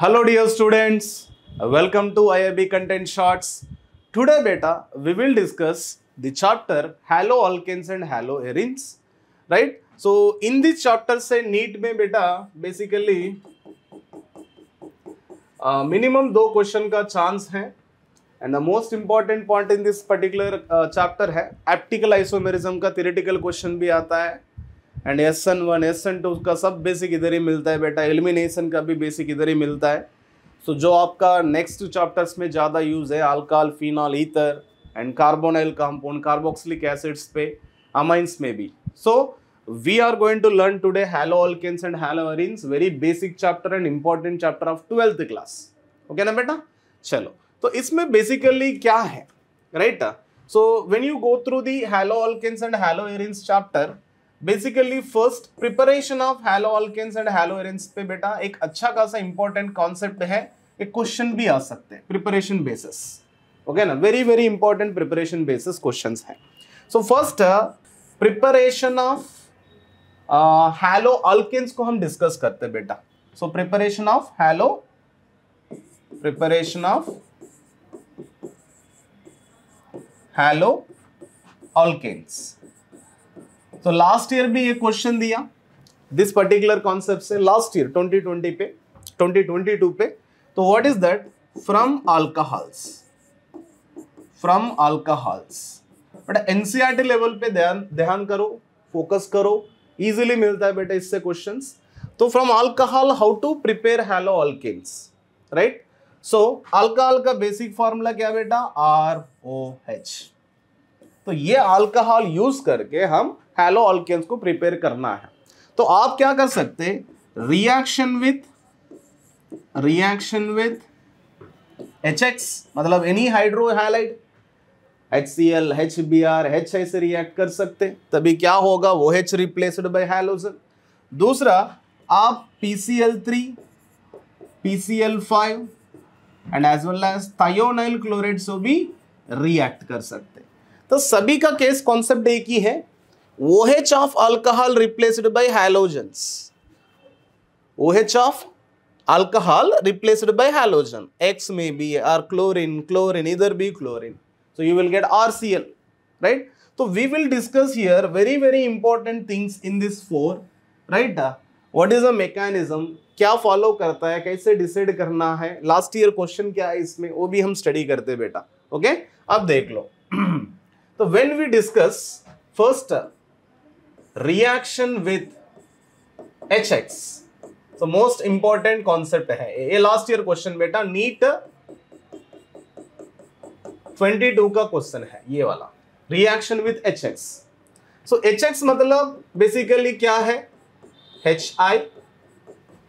Hello dear students welcome to I I B content shorts today बेटा we will discuss the chapter haloalkanes and haloarenes right so in this chapter से NEET में बेटा basically minimum दो question का chance है and the most important point in this particular chapter है optical isomerism का theoretical question भी आता है and S N one S N two का सब बेसिक इधर ही मिलता है बेटा एलिमिनेशन का भी बेसिक इधर ही मिलता है सो so, जो आपका नेक्स्ट चैप्टर्स में ज़्यादा यूज़ है alcohol phenol ether and carbonyl compound carboxylic acids पे अमाइंस में भी so we are going to learn today haloalkanes and haloarenes very basic chapter and important chapter of twelfth class okay ना बेटा चलो तो इसमें basically क्या है right so when you go through the haloalkanes and haloarenes chapter basically first preparation of haloalkanes and haloarenes पे बेटा एक अच्छा खासा इंपॉर्टेंट कॉन्सेप्ट है एक क्वेश्चन भी आ सकते हैं प्रिपरेशन बेसिस ओके ना very very important preparation basis question है so first preparation of haloalkanes को हम डिस्कस करते हैं बेटा so preparation of halo preparation of haloalkanes तो लास्ट ईयर भी ये क्वेश्चन दिया दिस पर्टिकुलर कॉन्सेप्ट से लास्ट ईयर 2020 पे 2022 पे तो what is that from alcohols from alcohols but NCERT level पे ध्यान ध्यान करो फोकस करो इजीली मिलता है बेटा इससे क्वेश्चंस तो from alcohol how to prepare haloalkanes right so alcohol का बेसिक फॉर्मूला क्या बेटा आर ओ एच तो ये अल्कोहल यूज करके हम हेलो ऑल्केन्स को प्रिपेयर करना है तो आप क्या कर सकते reaction with reaction with H X मतलब any hydrohalide H C L H B R H ऐसे रिएक्ट कर सकते तभी क्या होगा वो एच रिप्लेसड बाई हेलोजन दूसरा आप P C L three P C L five and as well as thionyl chloride से भी रिएक्ट कर सकते तो सभी का केस कॉन्सेप्ट एक ही है OH of alcohol replaced by halogens. OH of alcohol replaced by halogen. X may be or chlorine, chlorine, either be chlorine. So you will get RCl, right? So we will discuss here very, very important things in this four, right? What is the mechanism? क्या follow करता है कैसे decide करना है last year question क्या है इसमें वो भी हम स्टडी करते बेटा ओके okay? अब देख लो तो when we discuss first reaction with H X so most important concept है ये लास्ट ईयर क्वेश्चन बेटा नीट 22 का क्वेश्चन है ये वाला reaction with H X so H X मतलब बेसिकली क्या है H I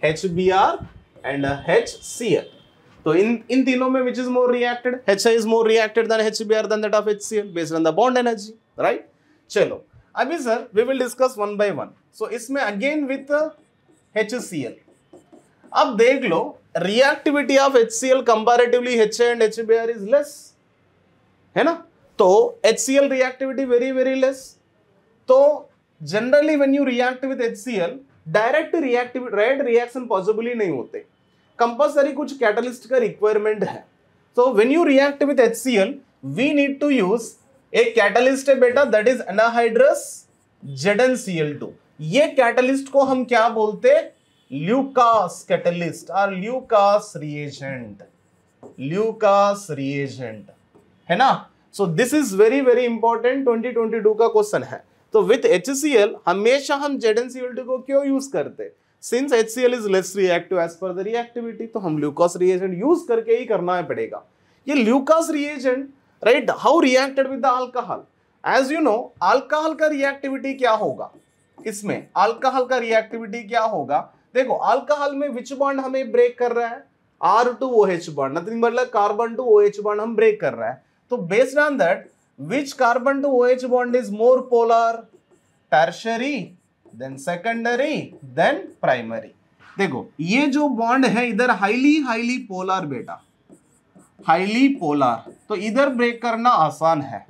H B R and H C L तो इन इन तीनों में which is more reacted H I is more reacted than H B R than that of H C L based on the bond energy right चलो अभी sir we will discuss one by one so इसमें again with H C L अब देख लो reactivity of H C L comparatively H and H B R is less है ना तो H C L reactivity very very less तो generally when you react with H C L direct reactive red reaction possible ही नहीं होते compulsory कुछ catalyst का requirement है when you react with H C L we need to use एक catalyst है बेटा दैट इज एनाहाइड्रस टू ये कैटलिस्ट को हम क्या बोलते ल्यूकास कैटलिस्ट और ल्यूकास रिएजेंट ल्यूकास रिएजेंट है ना so this is very very important 2022 का क्वेश्चन है तो विथ एच हमेशा हम जेड ZnCl2 को क्यों यूज करते since H C L is less reactive as per the reactivity तो हम ल्यूकास रिएजेंट यूज करके ही करना है पड़ेगा ये Lucas reagent right how reacted with the alcohol as you know alcohol का रिएक्टिविटी क्या होगा इसमें अल्कोहल का रिएक्टिविटी क्या होगा देखो अल्कोहल में विच बॉन्ड हमें ब्रेक कर रहा है R to O H bond nothing but carbon to O H bond हम ब्रेक कर रहा है तो based on that which carbon to O H bond is more polar tertiary than secondary than primary देखो ये जो बॉन्ड है इधर हाईली हाईली पोलर बेटा हाईली पोलार तो इधर ब्रेक करना आसान है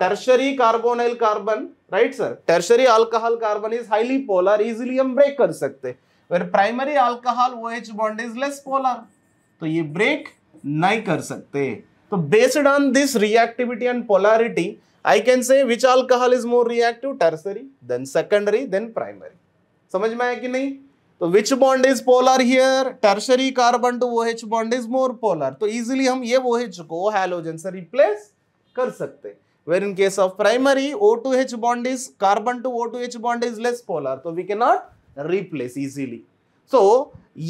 tertiary carbonyl carbon right sir tertiary alcohol carbon is highly polar easily हम ब्रेक कर सकते where primary alcohol O H bond is less polar तो ये ब्रेक नहीं कर सकते तो based on this reactivity and polarity I can say which alcohol is more reactive tertiary than secondary than primary समझ में आया कि नहीं तो which bond is polar here tertiary carbon to वो H bond is more polar तो easily हम ये वो एच को हेलोजन से रिप्लेस कर सकते where in case of primary O to H bond is carbon to O to H bond is less polar तो we can not replace easily so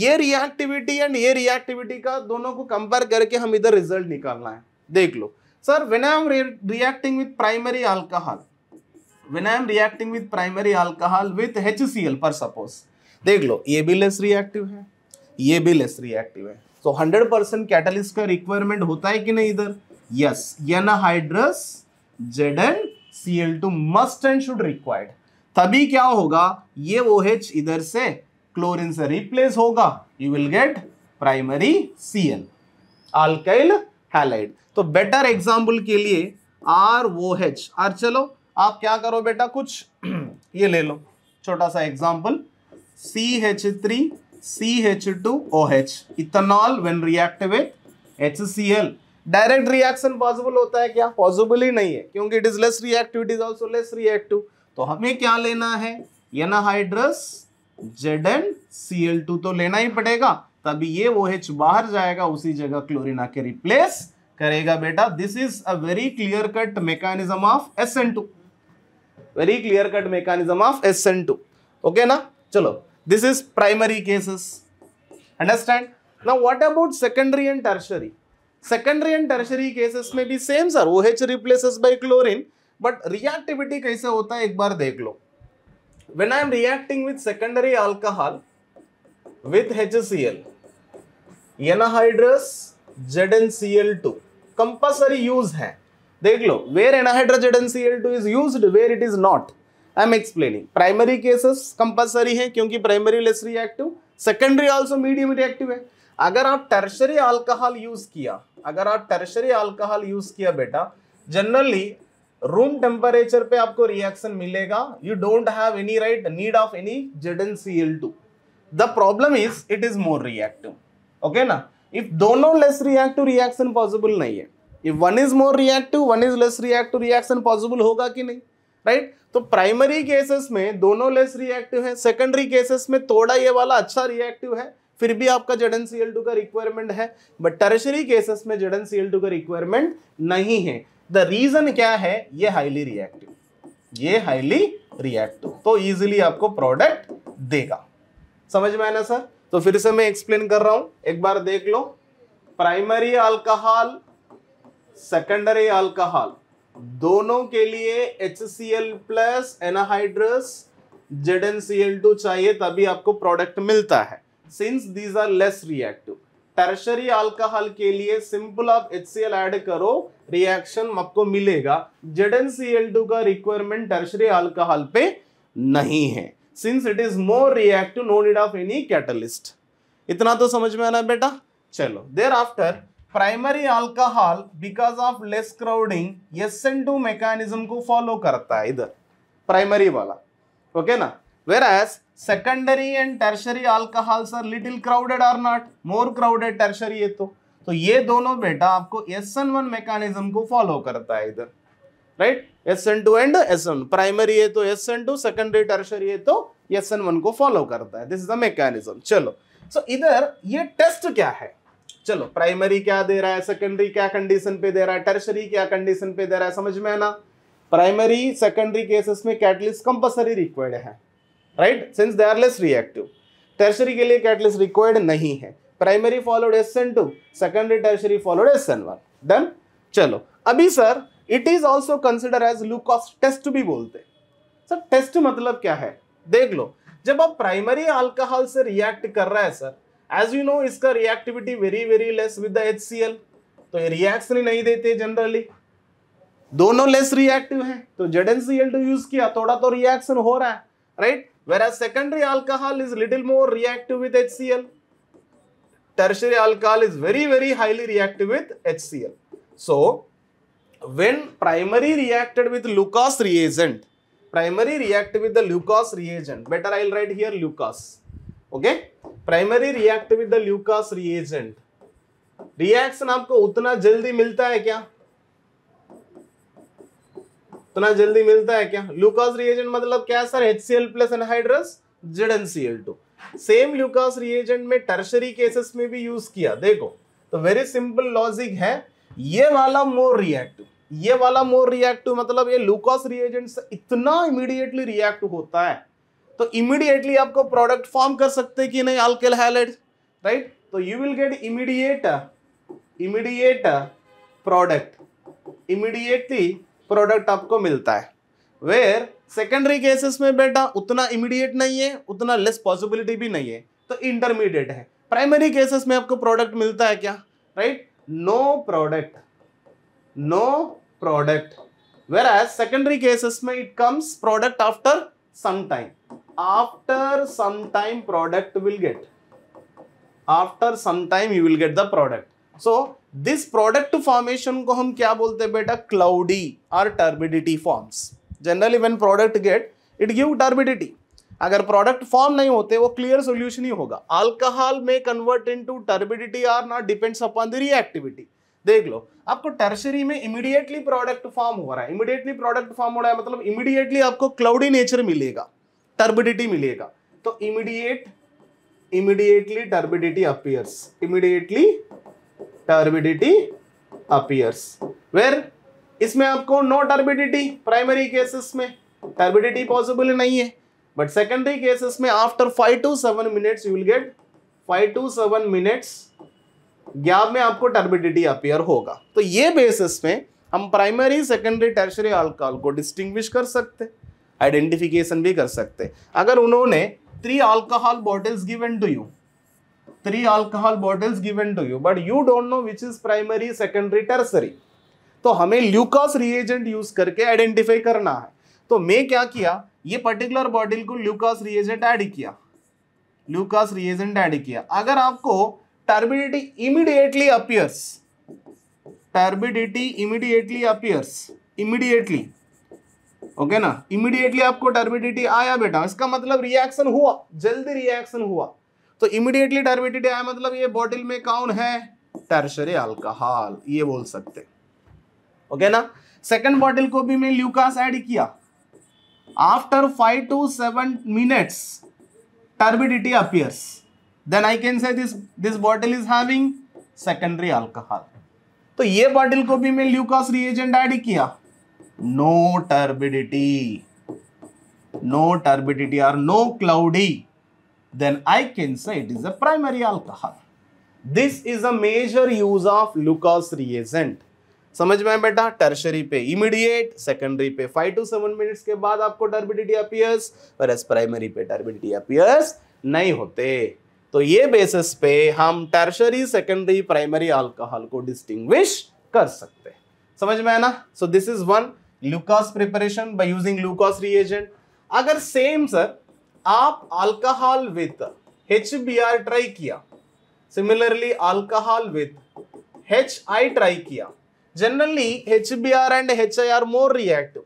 ये रिएक्टिविटी एंड ये रिएक्टिविटी का दोनों को कंपेयर करके हम इधर रिजल्ट निकालना है देख लो sir when I am reacting with primary alcohol when I am reacting am primary alcohol primary H C L per suppose देख लो ये भी लेस रिएक्टिव है ये भी लेस रिएक्टिव है तो हंड्रेड परसेंट कैटलिस्ट का रिक्वायरमेंट होता है कि नहीं इधर yes hydrous Z N C L two must and should required तभी क्या होगा ये ओ एच इधर से क्लोरिन से रिप्लेस होगा you will get primary C L alkyl halide तो बेटर एग्जाम्पल के लिए आर ओ एच आर चलो आप क्या करो बेटा कुछ ये ले लो छोटा सा example C C H H three two O H ethanol when Ethanol when H C L direct reaction possible होता है क्या पॉसिबल ही नहीं है क्योंकि it is less reactive it is also less reactive तो हमें क्या लेना है anhydrous Z N C L two तो लेना ही पड़ेगा तभी ये ओ एच बाहर जाएगा उसी जगह क्लोरीन आके रिप्लेस करेगा बेटा this is a very clear cut mechanism of S N two very clear cut mechanism of S N two okay ना चलो this is primary cases understand now what about secondary and tertiary secondary and tertiary cases में भी same sir OH replaces by chlorine but reactivity कैसे होता है एक बार देख लो when I am reacting with secondary alcohol with HCl anhydrous ZnCl2 compulsory use है देख लो where anhydrous ZnCl2 is used where it is not I am explaining primary cases compulsory है क्योंकि primary less reactive secondary also medium reactive है अगर आप tertiary alcohol use किया अगर आप टर्शरी अल्कोहल यूज किया बेटा जनरली रूम टेम्परेचर पे आपको रिएक्शन मिलेगा you don't have any right need of any Z N C L two the problem is it is more reactive okay ना if दोनों लेस रिएक्टिव रिएक्शन पॉसिबल नहीं है if one is more reactive one is less reactive reaction possible होगा कि नहीं right तो primary cases में दोनों लेस रिएक्टिव है सेकेंडरी केसेस में थोड़ा ये वाला अच्छा रिएक्टिव है फिर भी आपका जेडन सी का रिक्वायरमेंट है बट टर्शरी केसेस में जेडन सी का रिक्वायरमेंट नहीं है द रीजन क्या है ये हाईली रिएक्टिव ये हाईली रिएक्टिव तो इजिली आपको प्रोडक्ट देगा समझ में आया ना सर तो फिर से मैं एक्सप्लेन कर रहा हूं एक बार देख लो प्राइमरी अल्कोहल सेकेंडरी अल्कोहल दोनों के लिए H C L plus anhydrous Z N C L two चाहिए तभी आपको प्रोडक्ट मिलता है since these are less reactive tertiary alcohol के लिए सिंपल आप एच सी एल एड करो रिएक्शन आपको मिलेगा Z N C L two का रिक्वायरमेंट टर्शरी अल्कोहल पे नहीं है since it is more reactive no need of any catalyst इतना तो समझ में आना बेटा चलो there after primary alcohol because of less crowding S N two को फॉलो करता है इधर प्राइमरी वाला ओके ना where as secondary and tertiary alcohols are little crowded are not more crowded tertiary है तो तो ये दोनों बेटा आपको एस एन वन को फॉलो करता है इधर right S N two and S N primary है तो S N two secondary tertiary है तो एस एन वन को फॉलो करता है दिस इज द मैकेनिज्म चलो सो so, इधर ये टेस्ट क्या है चलो प्राइमरी क्या दे रहा है सेकेंडरी क्या कंडीशन पे दे रहा है टर्शरी क्या कंडीशन पे दे रहा है समझ में आना प्राइमरी सेकेंडरी केसेस में कैटलिस्ट कंपल्सरी रिक्वायर्ड है right since they are less reactive tertiary के लिए कैटलिस्ट रिक्वायर्ड नहीं है primary followed S N two secondary tertiary followed S N one done चलो अभी sir it is also consider as look of test भी बोलते sir test मतलब क्या है देख लो जब आप प्राइमरी अल्कोहल से रिएक्ट कर रहा है सर एज यू नो इसका reactivity very very less with the H तो ये रिएक्शन ही नहीं देते जनरली दोनों लेस रिएक्टिव हैं तो Z N C L two use किया थोड़ा तो रिएक्शन हो रहा है right where as secondary alcohol is little more reactive with H C L tertiary alcohol is very very highly reactive with H C L so when primary reacted with Lucas reagent primary react with Lucas reagent better I write here Lucas okay primary react with the Lucas reagent reaction आपको उतना जल्दी मिलता है क्या उतना जल्दी मिलता है क्या ल्यूकास रिएजेंट मतलब क्या sir H C L plus anhydrous Z NCl same Lucas reagent में टर्शरी केसेस में भी यूज किया देखो तो वेरी सिंपल लॉजिक है ये वाला मोर रिएक्टिव ये वाला मोर रिएक्टिव मतलब ये ल्यूकास रिएजेंट से इतना इमीडिएटली रिएक्ट होता है तो इमीडिएटली आपको प्रोडक्ट फॉर्म कर सकते कि नहीं अल्केल हैलाइड राइट तो you will get immediate immediate product immediately product आपको मिलता है वेयर सेकेंडरी केसेस में बेटा उतना इमीडिएट नहीं है उतना लेस पॉसिबिलिटी भी नहीं है तो इंटरमीडिएट है प्राइमरी केसेस में आपको प्रोडक्ट मिलता है क्या right no product no product where as secondary cases में it comes product after some time after some time product will get after some time you will get the product so this product formation को हम क्या बोलते हैं बेटा cloudy or turbidity forms generally when product get it give turbidity अगर product form नहीं होते वो क्लियर सोल्यूशन ही होगा अल्कोहल में convert into turbidity are not depends upon the reactivity देख लो आपको टर्सरी में इमीडिएटली प्रोडक्ट फॉर्म हो रहा है इमीडिएटली प्रोडक्ट फॉर्म हो रहा है मतलब इमीडिएटली आपको क्लाउडी नेचर मिलेगा टर्बिडिटी मिलेगा तो immediate immediately turbidity appears immediately turbidity appears where इसमें आपको नो टर्बिडिटी प्राइमरी केसेस में टर्बिडिटी पॉसिबल नहीं है बट सेकेंडरी केसेस में after five to seven minutes you will get five to seven minutes gap में आपको टर्बिडिटी अपियर होगा तो ये बेसिस में हम प्राइमरी सेकेंडरी टर्शरी अल्कोहल को डिस्टिंग्विश कर सकते हैं आइडेंटिफिकेशन भी कर सकते अगर उन्होंने three alcohol bottles given to you three alcohol bottles given to you but you don't know which is primary secondary tertiary तो हमें ल्यूकॉस रिएजेंट यूज करके आइडेंटिफाई करना है तो मैं क्या किया ये पर्टिकुलर बॉटल को ल्यूकॉस रिएजेंट ऐड किया ल्यूकॉस रिएजेंट ऐड किया अगर आपको turbidity immediately appears turbidity immediately appears immediately okay ना इमीडिएटली आपको टर्बिडिटी आया बेटा इसका मतलब रिएक्शन हुआ जल्दी रिएक्शन हुआ तो इमीडिएटली टर्बिडिटी आया मतलब ये बॉटल में कौन है टर्शरी अल्कोहल ये बोल सकते ओके ना सेकंड बॉटल को भी मैं ल्यूकास ऐड किया after five to seven minutes turbidity appears then I can say this this bottle is having secondary alcohol तो ये बॉटल को भी मैं ल्यूकास रिएजेंट ऐड किया no turbidity no turbidity or no cloudy then i can say it is a primary alcohol this is a major use of lucas reagent समझ में बेटा tertiary पे इमीडिएट सेकेंडरी पे five to seven minutes के बाद आपको turbidity appears पर as primary पे टर्बिडिटी अपीयर्स नहीं होते तो ये बेसिस पे हम टर्शरी सेकेंडरी प्राइमरी अल्कोहल को डिस्टिंग्विश कर सकते हैं समझ में है ना so this is one Lucas preparation by using Lucas reagent अगर सेम सर आप alcohol with H B R try किया सिमिलरली alcohol with H I try किया generally HBr and HI are more reactive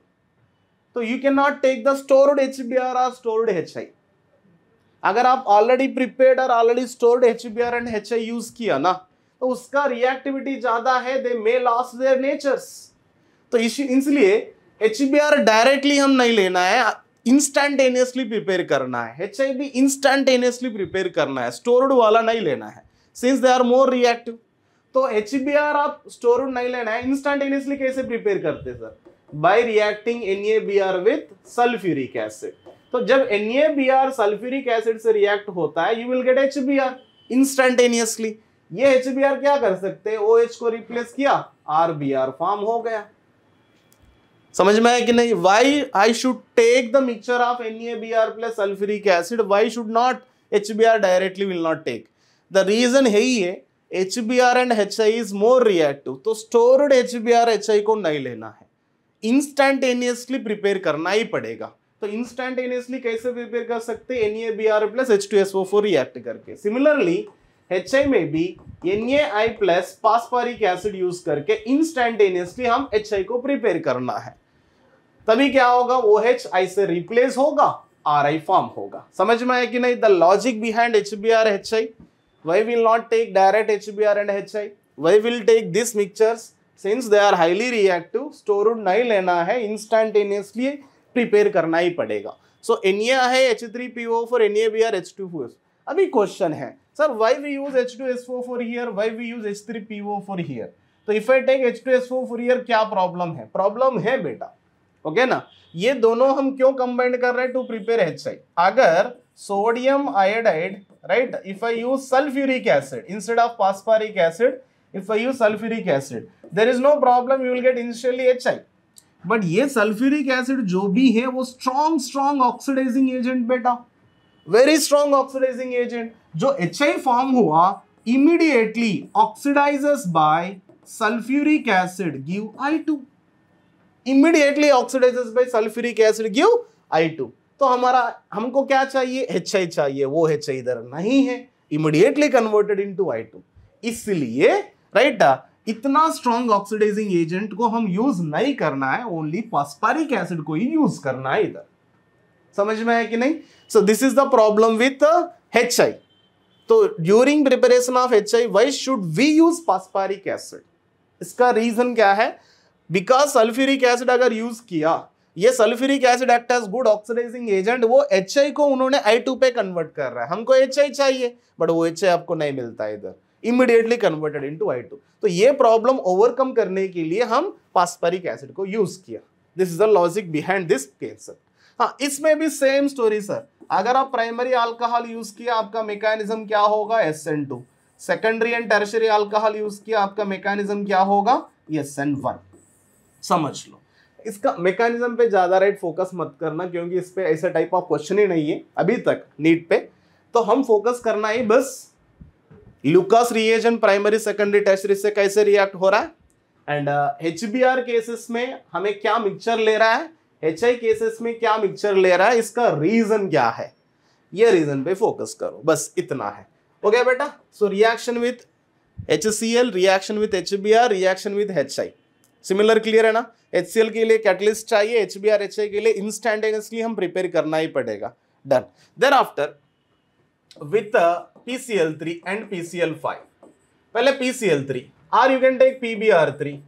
तो you can not take the stored H B R or stored H I अगर आप already prepared और already stored H B R and H I use किया ना तो उसका reactivity ज्यादा है they may loss their natures तो इसलिए एच डायरेक्टली हम नहीं लेना है इंस्टेंटेनियसली प्रिपेयर करना है H I B instantaneously prepare करना है स्टोर्ड वाला नहीं लेना है since they are more reactive तो एच आप स्टोर नहीं लेना है इंस्टेंटेनियसली कैसे प्रिपेयर करते sir by reacting N A B R with sulphuric acid तो जब N A B R sulphuric acid से रिएक्ट होता है you will get H B R instantaneously ये एच बी आर क्या कर सकते हैं ओ एच को रिप्लेस किया आर बी आर फॉर्म हो गया समझ में आया कि नहीं why I should take the mixture of N A B R plus sulphuric acid why should not H B R directly will not take the reason है ही है H B R and H I is more reactive तो stored H B R H I को नहीं लेना है instantaneously prepare करना ही पड़ेगा तो इंस्टेंटेनियसली कैसे प्रिपेयर कर सकते N A B R plus H two S O four react करके सिमिलरली एच आई में भी N A I plus phosphoric acid use करके इंस्टेंटेनियसली हम एच आई को प्रिपेयर करना है तभी क्या होगा ओ एच आई से रिप्लेस होगा आर आई फॉर्म होगा समझ में आया कि नहीं the logic behind H B R H I why will not take direct H B R and H I why will take this mixtures since they are highly reactive store नहीं लेना है instantaneously prepare करना ही पड़ेगा so a है H three P O four N A B R H two four अभी question है sir why we use H two S four for here why we use H three P O four here तो if I take H two S four for here क्या problem है problem है बेटा okay ना ये दोनों हम क्यों कंबाइन कर रहे हैं टू प्रिपेयर एच अगर sodium iodide right if I use sulphuric acid instead of phosphoric acid if I use sulfuric acid, there is no problem. You will get initially HI. But ये sulphuric acid जो भी है वो strong strong oxidising agent बेटा very strong oxidising agent जो H I form हुआ immediately oxidises by sulphuric acid give I two immediately oxidises by sulphuric acid give I two तो हमारा हमको क्या चाहिए एच आई चाहिए वो एच आई इधर नहीं है immediately converted into I two इसलिए राइट इतना स्ट्रॉन्ग ऑक्सीडाइजिंग एजेंट को हम यूज नहीं करना है ओनली फॉस्पारिक एसिड को ही यूज करना है इधर समझ में आया कि नहीं so this is the problem with H I तो during preparation of H I why should we use phosphoric acid इसका रीजन क्या है बिकॉज सल्फ्यूरिक एसिड अगर यूज किया ये sulphuric acid act as good oxidising agent वो H को उन्होंने आई पे कन्वर्ट कर रहा है हमको एच चाहिए बट वो एच आपको नहीं मिलता इधर इमिडिएटली कन्वर्टेड टू आई तो ये प्रॉब्लम ओवरकम करने के लिए हम पास्परिक एसिड को यूज किया this is the logic behind this concept हाँ इसमें भी सेम स्टोरी सर अगर आप प्राइमरी अल्कोहल यूज किया आपका मेकानिज्म क्या होगा S N two secondary and tertiary alcohol use किया आपका मेकानिज्म क्या होगा एस एन वन समझ लो इसका मेकानिज्म पे ज़्यादा राइट फोकस मत करना क्योंकि इस पर ऐसा टाइप ऑफ क्वेश्चन ही नहीं है अभी तक नीट पे तो हम फोकस करना है बस Lucas reagent primary secondary tertiary से कैसे रिएक्ट हो रहा है and H B R cases में हमें क्या मिक्सचर ले रहा है एच आई केसेस में क्या मिक्सचर ले रहा है इसका रीजन क्या है ये रीजन पे फोकस करो बस इतना है ओके okay, बेटा so reaction with H C L reaction with H B R reaction with H I similar clear है ना एच के लिए कैटलिस्ट चाहिए एच बी के लिए इंस्टेंटेनियसली हम प्रिपेयर करना ही पड़ेगा done then after with P C L three and P C L five पहले P C L three or you can take P B R three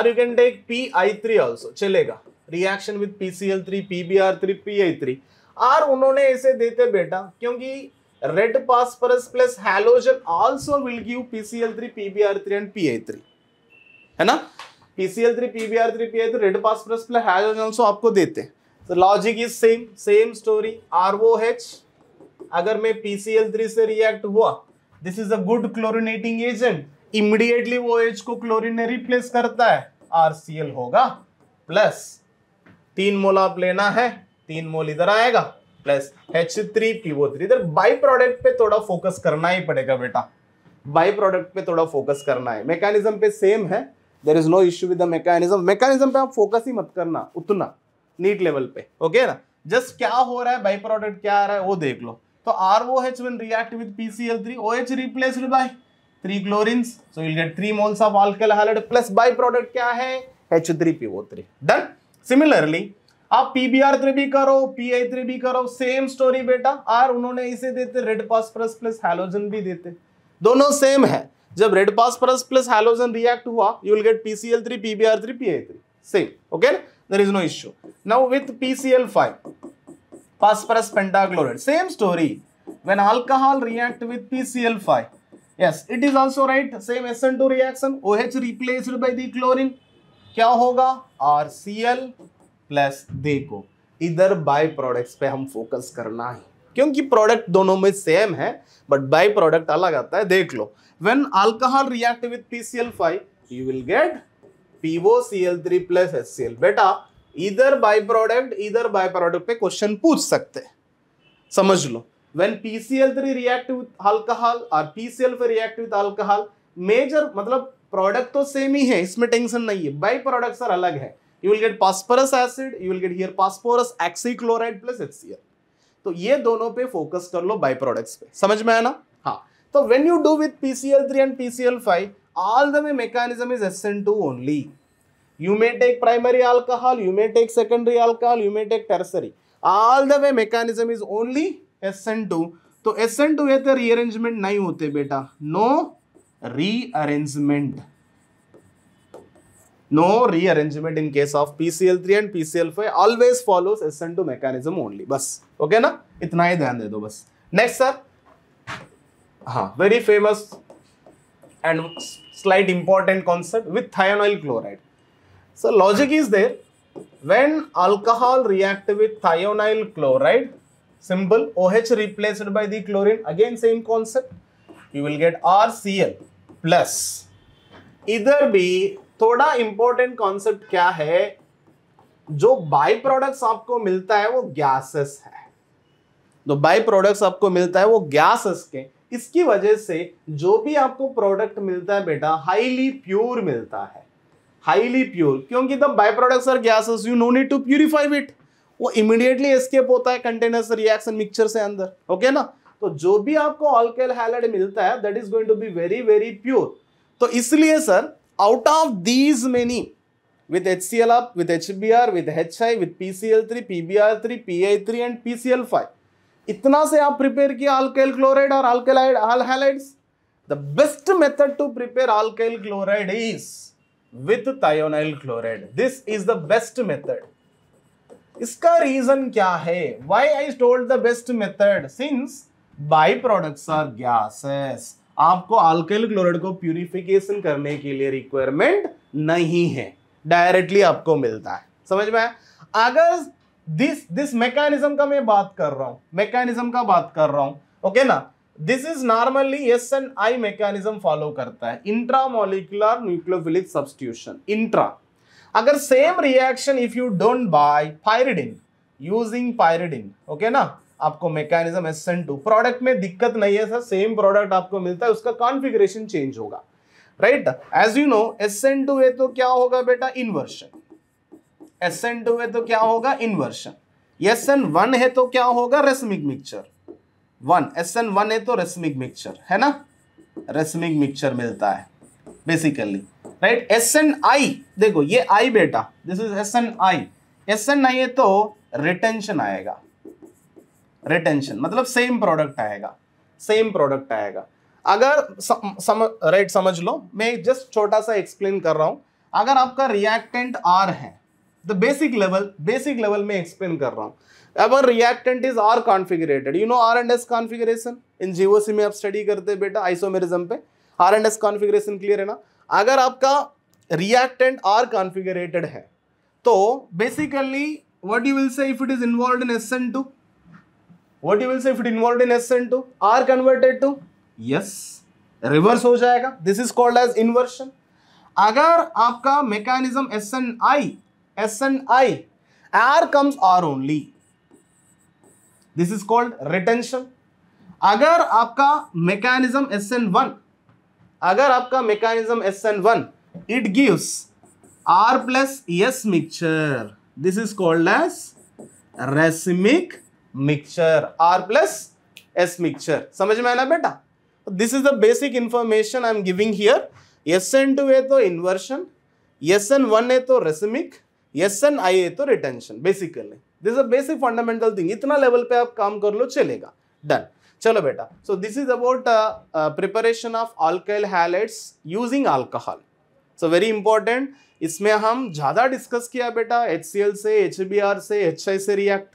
or you can take P I three also चलेगा reaction with P C L three P B R three P I three R उन्होंने ऐसे देते बेटा क्योंकि red plus will give P C L three P B R three and P I three है ना PCL three PBR three P I three red phosphorus plus halogen also आपको देते हैं तो logic is same same story R O H अगर मैं PCL three से react हुआ this is a good chlorinating agent immediately वो एच को क्लोरीन ने रिप्लेस करता है आरसीएल होगा प्लस तीन मोल आप लेना है तीन मोल इधर आएगा plus H three PO three इधर बाई प्रोडक्ट पे थोड़ा फोकस करना ही पड़ेगा बेटा बाई प्रोडक्ट पे थोड़ा फोकस करना है मैकेनिज्म पे सेम है there is no issue with the mechanism mechanism पे आप फोकस ही मत करना उतना नीट लेवल पे ओके ना जस्ट क्या हो रहा है बाई प्रोडक्ट क्या आ रहा है वो देख लो तो R O H will react with PCL three O H replace by three chlorine so will get three moles of alkyl halide plus by product क्या है H three P O three done similarly आप P B R three भी करो P I three भी करो same story बेटा are उन्होंने इसे देते रेड फॉस्फरस प्लस हेलोजन भी देते दोनों सेम है जब red phos plus plus halogen react हुआ you will get PCL three PBR three P I three same okay there is no issue now with PCL five phosphorus pentachloride same story when alcohol react with PCL five yes it is also right same S N two reaction O H replaced by the chlorine क्या होगा are C L plus देखो इधर by products पे हम focus करना है क्योंकि product दोनों में सेम है बट बाई प्रोडक्ट अलग आता है देख लो when alcohol react with PCl5, you will get POCl3 plus HCl. बेटा इधर बाई प्रोडक्ट इधर बाई प्रोडक्ट पे क्वेश्चन पूछ सकते समझ लो when PCl3 react with alcohol or PCl5 react with alcohol, major मतलब प्रोडक्ट तो सेम ही है इसमें टेंशन नहीं है बाई प्रोडक्ट सर अलग है you will get phosphorous acid you will get here phosphorus oxy chloride plus HCL तो ये दोनों पे फोकस कर लो बाई प्रोडक्ट्स पे समझ में आया ना हाँ So when you do with PCL3 and PCL5, all the mechanism is SN2 only. You may take primary alcohol, you may take secondary alcohol, you may take tertiary. All the way mechanism is only SN2. So SN2 है the rearrangement nahi hote beta. No rearrangement. no rearrangement in case of PCL3 and PCL5 always follows SN2 mechanism only Bas. okay na? Itna hai dhyan de do bas. Next sir. हाँ very famous and slight important concept with thionyl chloride so logic is there when alcohol react with thionyl chloride symbol O H replaced by the chlorine again same concept you will get R C L plus इधर भी थोड़ा important concept क्या है जो by product आपको मिलता है वो गैसेस है जो बाई प्रोडक्ट आपको मिलता है वो गैसेस के इसकी वजह से जो भी आपको प्रोडक्ट मिलता है बेटा हाईली प्योर मिलता है हाईली प्योर क्योंकि the by product are gases you no need to purify it वो इमीडिएटली एस्केप होता है कंटेनर्स रिएक्शन मिक्सचर से अंदर ओके ना तो जो भी आपको ऑल्केल हैलाइड मिलता है that is going to be very very pure तो इसलिए sir out of these many with with with with H H H C C L L B R I P three P B R three P I three and P C L five इतना से आप prepare किया alkyl chloride और alkyl halide alkyl halides the best method to prepare alkyl chloride is with thionyl chloride this is the best method इसका reason क्या है why I told the best method since by products are gases आपको alkyl chloride को purification करने के लिए requirement नहीं है डायरेक्टली आपको मिलता है समझ में अगर दिस दिस मैकेनिज्म का मैं बात कर रहा हूं मैकेनिज्म का बात कर रहा हूं ओके okay ना this is normally S N I mechanism follow करता है intra molecular nucleophilic substitution intra अगर same reaction if you don't by pyridine using pyridine okay ना आपको mechanism S N two product में दिक्कत नहीं है सर सेम प्रोडक्ट आपको मिलता है उसका कॉन्फिग्रेशन चेंज होगा right as you know S N two है तो क्या होगा बेटा इन्वर्शन टू है तो क्या होगा इनवर्शन एस एन वन है तो क्या होगा racemic mixture one S N one है तो रेस्मिक मिक्सचर है ना रेस्मिक मिक्सचर मिलता है basically right S N I देखो ये आई बेटा this is S N I S N I है तो रिटेंशन आएगा रिटेंशन मतलब सेम प्रोडक्ट आएगा सेम प्रोडक्ट आएगा अगर सम, सम, राइट समझ लो मैं जस्ट छोटा सा एक्सप्लेन कर रहा हूं अगर आपका रिएक्टेंट आर है the basic level basic level में एक्सप्लेन कर रहा हूँ अगर reactant is R configurated you know R and S configuration in GOC में आप स्टडी करते हैं बेटा आइसोमेरिज्म पे R and S configuration clear है ना अगर आपका रिएक्टेंट आर कॉन्फिगरेटेड है तो basically what you will say if it is involved in SN2? What you will say if it involved in SN2? Are converted to? Yes. Reverse हो जाएगा. This is called as inversion. अगर आपका N I S N I R comes R only this is called retention अगर आपका mechanism S N one अगर आपका mechanism S N one it gives R plus S mixture this is called as racemic mixture R plus S mixture समझ में आया बेटा this is the basic information I am giving here S N two है तो inversion S N one है तो racemic S N I a तो retention basically this a basic fundamental thing इतना लेवल पे आप काम कर लो चलेगा डन चलो बेटा so this is about preparation of alkyl halides using alcohol so very important इसमें हम ज़्यादा डिस्कस किया बेटा एच सी एल से एच बी आर से एच आई से react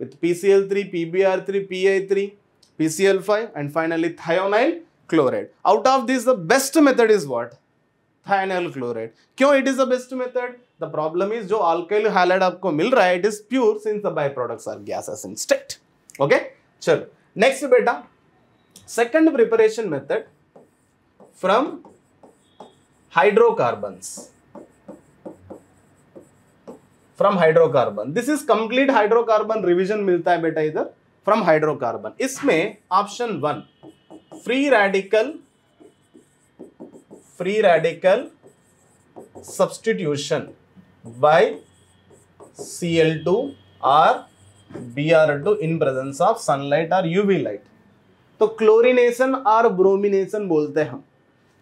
with P C L three P B R three P I three P C L five and finally thionyl chloride out of this the best method is what thionyl chloride क्यों it is the best method The problem is jo alkyl halide aapko mil raha hai it is pure since the by products are gases instead Okay? चलो next beta second preparation method from hydrocarbons. from hydrocarbon this is complete hydrocarbon revision milta hai beta इधर from hydrocarbon isme option 1 free radical free radical substitution by Cl2 or Br2 in presence of sunlight or UV light. तो chlorination और bromination बोलते हैं हम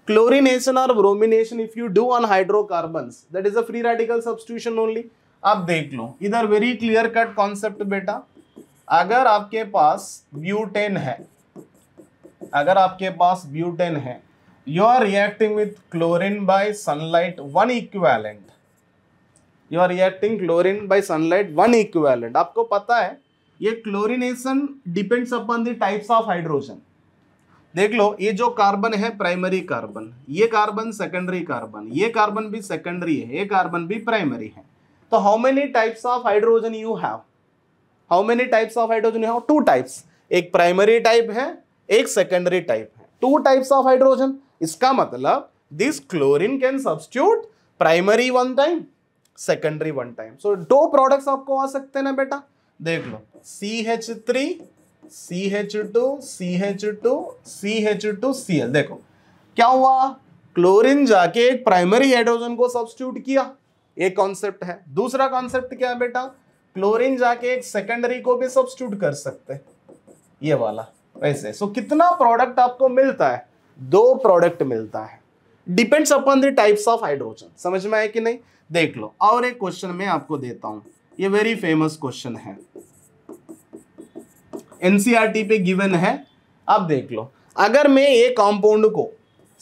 chlorination और bromination if you do on hydrocarbon that is a free radical substitution only आप देख लो इधर वेरी क्लियर कट कॉन्सेप्ट बेटा अगर आपके पास ब्यूटेन है अगर आपके पास ब्यूटेन है you are reacting with chlorine by sunlight one equivalent you are reacting chlorine by sunlight one equivalent आपको पता है ये chlorination depends upon the types of hydrogen देख लो ये जो कार्बन है प्राइमरी कार्बन ये कार्बन सेकेंडरी कार्बन ये कार्बन भी सेकेंडरी है ये कार्बन भी प्राइमरी है तो how many types of hydrogen you have how many types of hydrogen you have two types एक प्राइमरी टाइप है एक सेकेंडरी टाइप है टू टाइप्स ऑफ हाइड्रोजन इसका मतलब this chlorine can substitute primary one time secondary one time so दो products आपको आ सकते हैं ना बेटा देख लो C H three C H two C H two C H two C L देखो क्या हुआ क्लोरीन जाके एक प्राइमरी हाइड्रोजन को सब्सटीट्यूट किया एक कॉन्सेप्ट है दूसरा कॉन्सेप्ट क्या है बेटा क्लोरीन जाके एक सेकेंडरी को भी सब्सटीट्यूट कर सकते ये वाला वैसे सो so, कितना प्रोडक्ट आपको मिलता है दो प्रोडक्ट मिलता है depends upon the types of hydrogen समझ में आया कि नहीं देख लो और एक क्वेश्चन मैं आपको देता हूं ये वेरी फेमस क्वेश्चन है एनसीआर e पे गिवन है अब देख लो अगर मैं ये कॉम्पाउंड को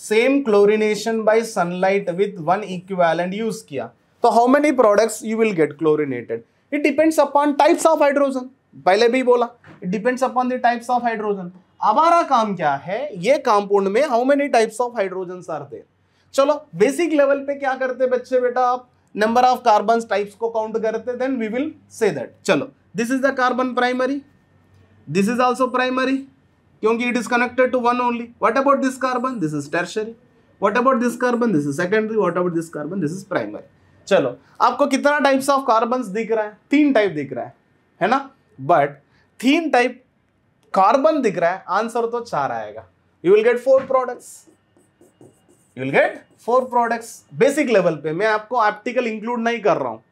same chlorination by sunlight with one equivalent use किया तो how many products you will get chlorinated it depends upon types of hydrogen पहले भी बोला it depends upon the types of hydrogen हमारा काम क्या है ये कॉम्पाउंड में how many types of hydrogen are there चलो बेसिक लेवल पे क्या करते बच्चे बेटा आप नंबर ऑफ कार्बन टाइप्स को काउंट करते then we will say that चलो this is the carbon primary this is also primary क्योंकि it is connected to one only what about this carbon this is tertiary what about this carbon this is secondary what about this carbon this is primary चलो आपको कितना types of carbon दिख रहा है तीन type दिख रहा है है ना बट तीन टाइप कार्बन दिख रहा है आंसर तो चार आएगा you will get four products you will get four products basic level पे मैं आपको ऑप्टिकल इंक्लूड नहीं कर रहा हूँ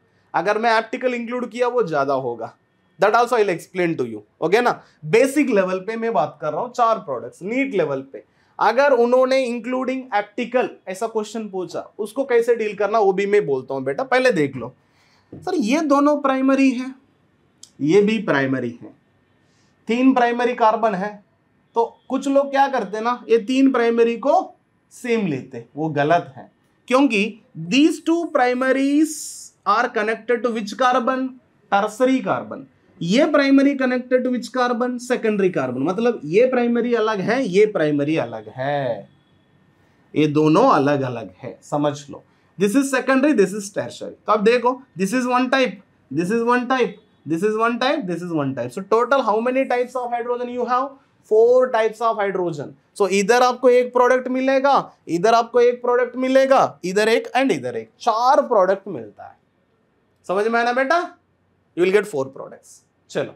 अगर मैं ऑप्टिकल इंक्लूड किया वो ज़्यादा होगा that also I explain to you okay ना बेसिक लेवल पे मैं बात कर रहा हूँ चार प्रोडक्ट्स नीट लेवल पे अगर उन्होंने इंक्लूडिंग एप्टिकल ऐसा क्वेश्चन पूछा उसको कैसे डील करना वो भी मैं बोलता हूँ बेटा पहले देख लो सर ये दोनों प्राइमरी है ये भी प्राइमरी है तीन प्राइमरी कार्बन है तो कुछ लोग क्या करते ना ये तीन प्राइमरी को सेम लेते हैं वो गलत है क्योंकि these two primaries are connected to which carbon tertiary carbon ये primary connected to which carbon secondary carbon मतलब ये प्राइमरी अलग है ये प्राइमरी अलग है ये दोनों अलग अलग है समझ लो this is secondary this is tertiary तो अब देखो this is one type this is one type this is one type this is one type so total how many types of hydrogen you have four types of hydrogen so इधर आपको एक product मिलेगा इधर आपको एक product मिलेगा इधर एक एंड इधर एक चार प्रोडक्ट मिलता है समझ में आना बेटा you will get four products चलो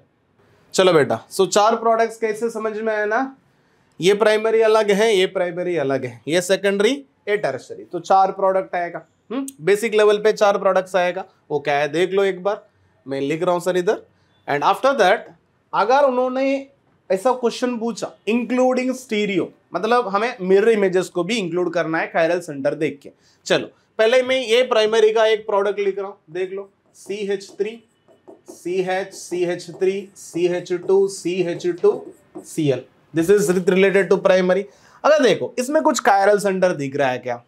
चलो बेटा सो so, चार प्रोडक्ट्स कैसे समझ में आया ना ये प्राइमरी अलग है ये प्राइमरी अलग है ये सेकेंडरी ए टर्सरी तो चार प्रोडक्ट आएगा बेसिक हम्म? लेवल पे चार प्रोडक्ट्स आएगा वो क्या है देख लो एक बार मैं लिख रहा हूँ सर इधर एंड आफ्टर दैट अगर उन्होंने ऐसा क्वेश्चन पूछा इंक्लूडिंग स्टीरियो मतलब हमें मिरर इमेजेस को भी इंक्लूड करना है कायरल सेंटर देख के चलो पहले मैं ये प्राइमरी का एक प्रोडक्ट लिख रहा हूं देख लो C H three C H C H three C H two C H two C L this is related to primary अगर देखो इसमें कुछ कायरल सेंटर दिख रहा है क्या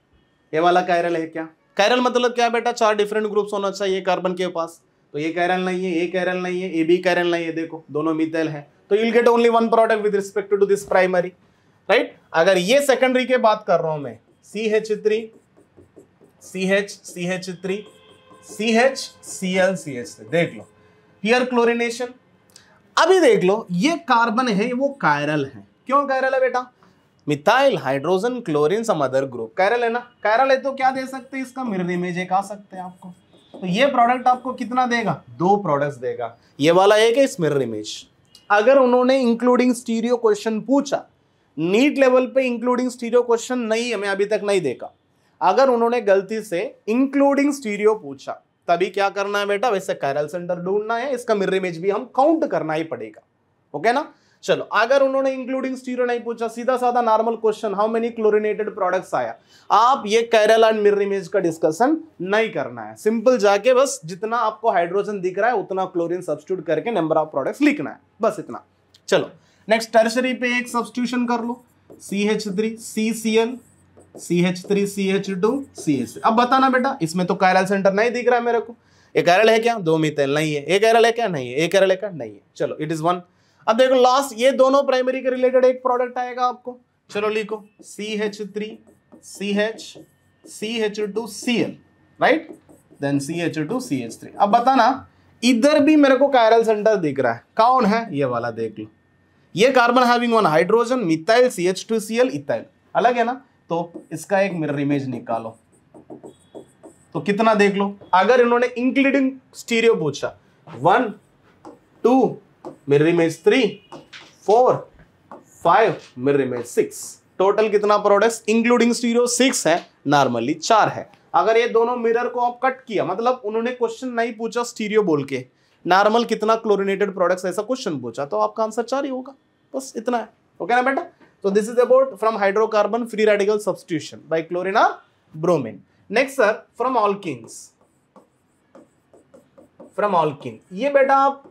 ये वाला कायरल है क्या कायरल मतलब क्या बेटा चार डिफरेंट ग्रुप्स होना चाहिए कार्बन के पास तो ये कैरल नहीं है ये कैरल नहीं है ये भी कैरल नहीं है देखो दोनों मिथेल है तो you'll get only one product with respect to this primary right अगर ये सेकेंडरी के बात कर रहा हूं मैं C C C H H H three three CH3, CH, CH3, CH, Cl, CH3 देख लो हियर क्लोरिनेशन अभी देख लो ये कार्बन है वो कायरल है क्यों कायरल है बेटा methyl hydrogen chlorine some other group chiral है ना कायरल है तो क्या दे सकते हैं इसका मिरर इमेज एक आ सकते हैं आपको तो ये प्रोडक्ट आपको कितना देगा दो प्रोडक्ट्स देगा ये वाला एक है इस मिरर इमेज अगर उन्होंने इंक्लूडिंग स्टीरियो क्वेश्चन पूछा नीट लेवल पे इंक्लूडिंग स्टीरियो क्वेश्चन नहीं है मैं अभी तक नहीं देखा अगर उन्होंने गलती से इंक्लूडिंग स्टीरियो पूछा तभी क्या करना है बेटा वैसे कैरल सेंटर ढूंढना है इसका मिरर इमेज भी हम काउंट करना ही पड़ेगा ओके ना चलो अगर उन्होंने इंक्लूडिंग स्टीरो नहीं पूछा सीधा साधा normal question how many chlorinated products आया आप ये कैरल एंड मिरर इमेज का डिस्कशन नहीं करना है सिंपल जाके बस जितना आपको हाइड्रोजन दिख रहा है उतना क्लोरिन सब्सिट्यूट करके नंबर ऑफ प्रोडक्ट लिखना है बस इतना चलो नेक्स्ट टर्सरी पे एक सब्सिट्यूशन कर लो C H three C C L C H three C H two C H अब बताना बेटा इसमें तो कैरल सेंटर नहीं दिख रहा है मेरे को एक कैरल है क्या दो मिथेन नहीं है एक कैरल है क्या नहीं है एक कैरल है क्या नहीं है चलो इट इज वन अब देखो लास्ट ये दोनों प्राइमरी के रिलेटेड एक प्रोडक्ट आएगा आपको चलो लिखो C H three C H C H two C L right then C H two C H three अब बताना इधर भी मेरे को कायरल सेंटर दिख रहा है कौन है ये वाला देख लो ये carbon having one hydrogen methyl C H two C L ethyl अलग है ना तो इसका एक मिरर इमेज निकालो तो कितना देख लो अगर इन्होंने इंक्लूडिंग स्टीरियो पूछा one two mirror image three four five mirror image six total कितना प्रोडक्ट इंक्लूडिंग स्टीरियो सिक्स है नॉर्मली चार है अगर ये दोनों मिरर को आप कट किया मतलब उन्होंने क्वेश्चन नहीं पूछा स्टीरियो बोल के नॉर्मल कितना क्लोरिनेटेड प्रोडक्ट्स ऐसा क्वेश्चन पूछा तो आपका आंसर चार ही होगा बस इतना है ओके ना बेटा तो this is about from hydrocarbon free radical substitution by chlorine और bromine next sir from all kings from all king ये बेटा आप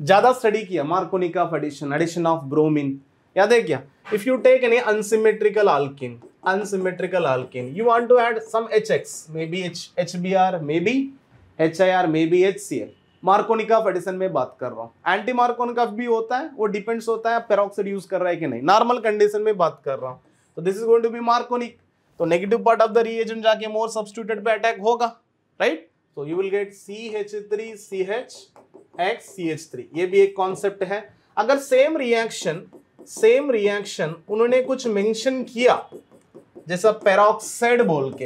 ज़्यादा स्टडी किया Markovnikov of addition addition of bromine याद है क्या if you take any unsymmetrical alkene alkene unsymmetrical you to may be H H B R may be H I R may be H C L Markovnikov of addition में बात कर रहा हूँ anti Markovnikov of भी होता है वो depends होता है पेरोक्साइड यूज कर रहा है कि नहीं नॉर्मल कंडीशन में बात कर रहा हूँ तो this is going to be Markovnikov तो negative part of the reagent जाके मोर सब्सटीट्यूटेड पे अटैक होगा राइट तो you will get C H three C H X C H three ये भी एक कॉन्सेप्ट है अगर सेम रिएक्शन सेम रिएक्शन उन्होंने कुछ मेंशन किया जैसा पेरोक्साइड बोल के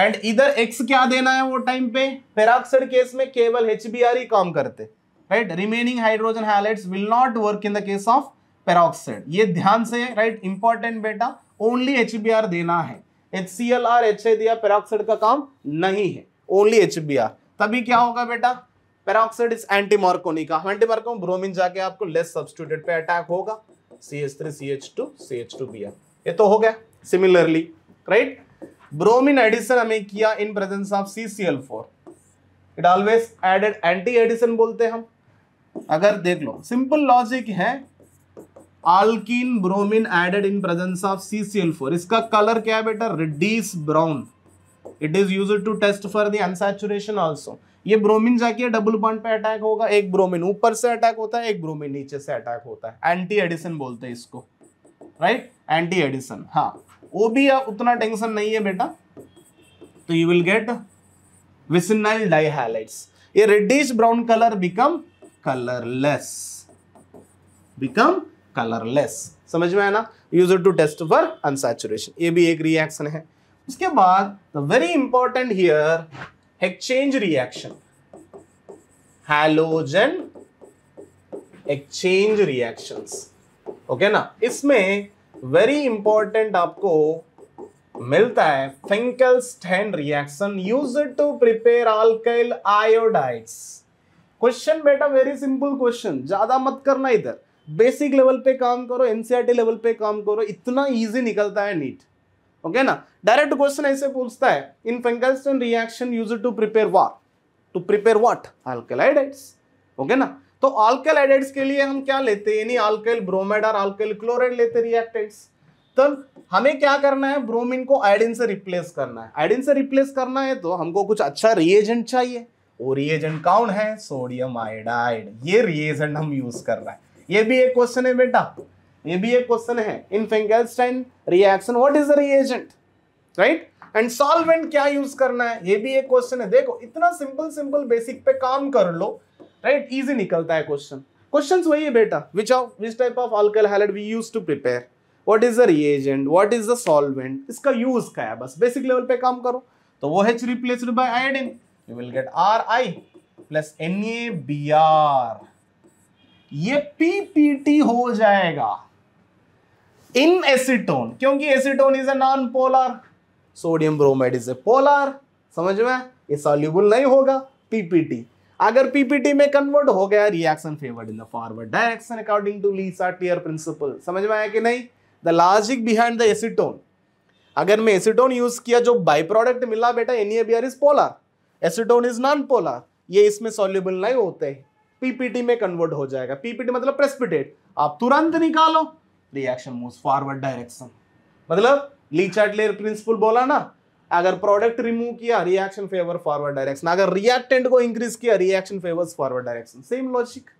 एंड इधर एक्स क्या देना है वो टाइम पे पेरोक्साइड केस में केवल एच ही काम करते right remaining hydrogen halides will not work in the case of peroxide ये ध्यान से राइट इंपॉर्टेंट बेटा ओनली एच देना है H C L R H A दिया का काम नहीं है ओनली एच बी आर तभी क्या होगा बेटा peroxide is anti Markovnikov anti Marko bromine जाके आपको लेस सब्सटीट्यूटेड पे अटैक होगा C H three C H two C H two B R ये तो हो गया सिमिलरली राइट ब्रोमिन एडिशन हमें किया in presence of C C L four it always added anti addition बोलते हैं हम अगर देख लो सिंपल लॉजिक है alkene bromine added in presence of four इसका कलर क्या है बेटा reduce brown it is use to test for the unsaturation also ये ब्रोमिन जाके डबल बॉन्ड पे अटैक होगा एक ब्रोमिन ऊपर से अटैक होता है एक ब्रोमिन नीचे से अटैक होता है एंटी एडिसन बोलते हैं इसको राइट एंटी एडिसन हाँ वो भी उतना टेंशन नहीं है बेटा तो you will get vicinal dihalides ये reddish brown colour become colourless become colourless समझ में है ना use to test for unsaturation ये भी एक रिएक्शन है उसके बाद the very important here exchange reaction halogen exchange reactions okay ना इसमें वेरी इंपॉर्टेंट आपको मिलता है Finkelstein reaction use to prepare alkyl iodides question बेटा वेरी सिंपल क्वेश्चन ज्यादा मत करना इधर बेसिक लेवल पे काम करो एनसीआरटी e लेवल पे काम करो इतना इजी निकलता है नीट ओके ना डायरेक्ट क्वेश्चन ऐसे पूछता है in Finkelstein reaction use to prepare what to prepare what alkyl halides okay ना तो अल्केलाइडाइड्स के लिए हम क्या लेते हैं यानी अल्केल ब्रोमाइड और अल्केल क्लोराइड लेते रिएक्टेंट्स तब हमें क्या करना है ब्रोमीन को आयोडीन से रिप्लेस करना है आयोडीन से रिप्लेस करना है तो हमको कुछ अच्छा रिएजेंट चाहिए वो रिएजेंट कौन है सोडियम आयोडाइड ये रिएजेंट हम यूज कर रहे हैं ये भी एक क्वेश्चन है बेटा ये भी एक क्वेश्चन है in Finkelstein reaction what is the reagent right and solvent क्या यूज करना है ये भी एक क्वेश्चन है देखो इतना सिंपल सिंपल बेसिक पे काम कर लो राइट right? इजी निकलता है क्वेश्चन क्वेश्चंस वही है बेटा which of which type of alcohol halide we used to prepare what is the reagent what is the solvent इसका यूज क्या है बस बेसिक लेवल पे काम करो तो वो H replaced by iodine you will get R I plus N A B R ये पीपीटी हो जाएगा इन एसिटोन क्योंकि acetone is a non polar sodium bromide is a polar समझ में ये सॉल्यूबल नहीं होगा पीपीटी अगर पीपीटी में कन्वर्ट हो गया reaction favoured in the forward direction according to Le Chatelier principle समझ में आया कि नहीं the logic behind the acetone अगर मैं एसिटोन यूज किया जो बाई प्रोडक्ट मिला बेटा N is polar acetone is non polar ये इसमें सॉल्यूबल नहीं होते हैं पीपीटी में कन्वर्ट हो जाएगा पीपीटी मतलब प्रेसिपिटेट आप तुरंत निकालो रिएक्शन मूव फॉरवर्ड डायरेक्शन मतलब लीचार्ट लेयर प्रिंसिपल बोला ना अगर प्रोडक्ट रिमूव किया रिएक्शन फेवर फॉरवर्ड डायरेक्शन अगर रिएक्टेंट को इंक्रीज किया reaction favours forward direction same logic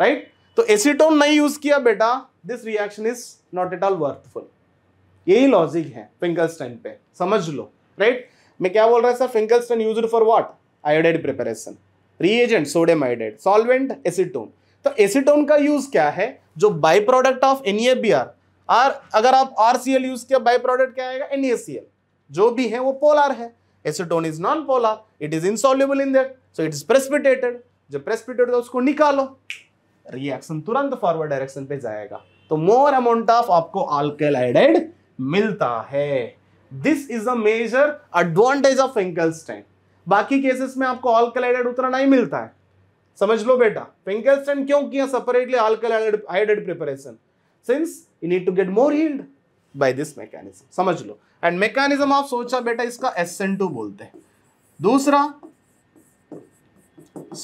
right तो एसीटोन नहीं यूज किया बेटा this reaction is not at all worthful यही लॉजिक है फिंकलस्टन पे समझ लो राइट right? मैं क्या बोल रहा है sir Finkelstein used for what iodide preparation reagent sodium iodide solvent acetone तो एसीटोन का यूज क्या है जो by product of N R अगर आप आर सी एल यूज किया बाई प्रोडक्ट क्या आएगा एनएसीएल जो भी है वो पोलर है acetone is non polar it is insoluble in that so it is precipitated जो प्रेसिपिटेट है उसको निकालो रिएक्शन तुरंत फॉरवर्ड डायरेक्शन पे जाएगा तो मोर अमाउंट ऑफ आपको आल्केलाइडेड मिलता है this is a major advantage of Finkel Finkelstein बाकी केसेस में आपको ऑल ऑलकलाइडेड उतना नहीं मिलता है समझ लो बेटा फिंगर स्टैंड क्यों किया separately all alkyl halide iodide preparation since you need to get more yield by this mechanism समझ लो एंड मैकेनिज्म आप सोचा बेटा इसका एस बोलते हैं दूसरा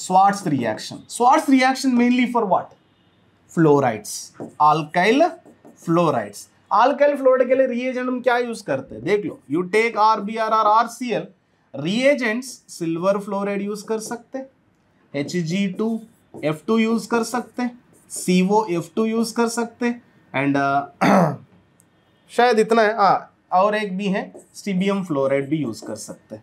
Swarts reaction Swarts reaction mainly for what fluorides alkyl fluorides alkyl fluoride के लिए रिएजेंट हम क्या यूज करते हैं देख लो you take R B R R R C L reagents silver fluoride use कर सकते H G two F two use कर सकते सी वो एफ टू यूज कर सकते एंड uh, शायद इतना है आ, और एक भी है स्टीबियम फ्लोराइड भी यूज कर सकते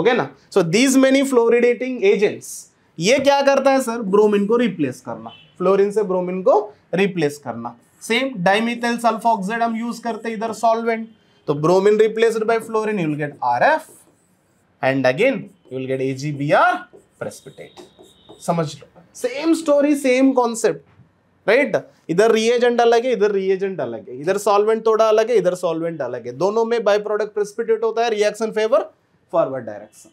ओके ना so these many fluoridating agents ये क्या करता है सर ब्रोमिन को रिप्लेस करना फ्लोरिन से ब्रोमिन को रिप्लेस करना सेम डाइमिथेल सल्फा ऑक्साइड हम यूज करते इधर सॉल्वेंट तो bromine replaced by fluorine you will get RF and again you will get A G B R precipitate समझ लो same story same concept right इधर reagent अलग है इधर रिएजेंट अलग है इधर सॉल्वेंट थोड़ा अलग है इधर सॉल्वेंट अलग है दोनों में बाय प्रोडक्ट प्रेसिपिटेट होता है रिएक्शन फेवर फॉरवर्ड डायरेक्शन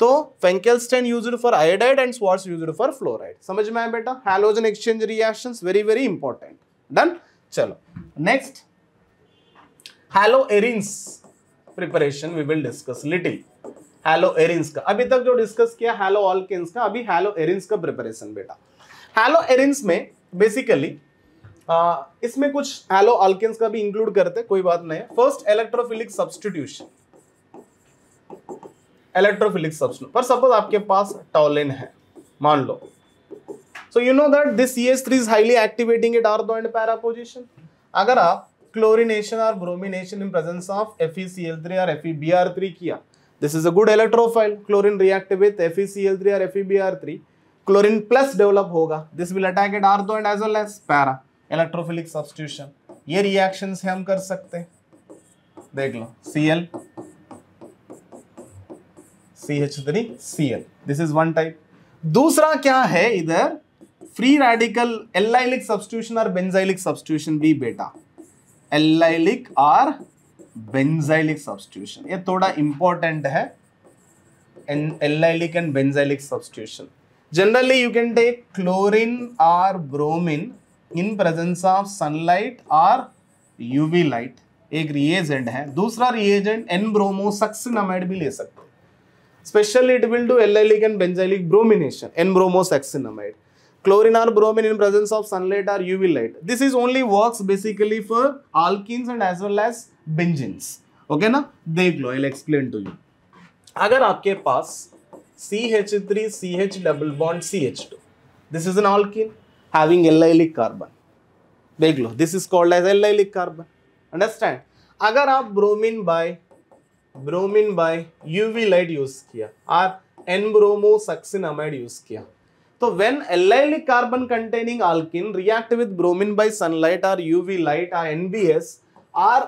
तो Finkelstein used for iodide and Swarts used for fluoride समझ में आया बेटा halogen exchange reactions very very important done चलो next haloarenes preparation we will discuss little haloarenes का अभी तक जो डिस्कस किया हैलो ऑलकेन्स का अभी हैलो एरिंस का प्रिपरेशन बेटा हैलो एरिंस में बेसिकली आ, इसमें कुछ एलो ऑलकेन्स का भी इंक्लूड करते कोई बात नहीं first electrophilic substitution electrophilic substitution पर सपोज आपके पास टॉलिन है मान लो so you know that this C S three is highly activating it ortho and para position अगर आप क्लोरिनेशन और bromination in presence of F E C L three और F E B R three किया This is a good electrophile. Chlorine react with FeCl3 or FeBr3. Chlorine plus develop hoga This will attack at ortho and as well as para. Electrophilic substitution. ye reactions हम कर सकते हैं. देख लो Cl CH3 Cl. This is one type. dusra kya hai idhar free radical allylic substitution or benzylic substitution b beta allylic or benzylic substitution ये थोड़ा important है allylic and benzylic substitution generally you can take chlorine or bromine in presence of sunlight or UV light एक reagent है दूसरा reagent N bromo सक्सिनामाइड भी ले सकते हैं specially it will do allylic and benzylic bromination N bromo succinimide chlorine और bromine in presence of sunlight और UV light this is only works basically for alkenes and as well as benzenes okay ना देख लो I explain to you अगर आपके पास C H three C H double bond C H two this is an alkene having allylic carbon देख लो this is called as L allylic carbon understand अगर आप bromine by bromine by UV light use किया और N bromo succinimide use किया तो when allylic carbon containing alkene react with bromine by sunlight or uv light or nbs or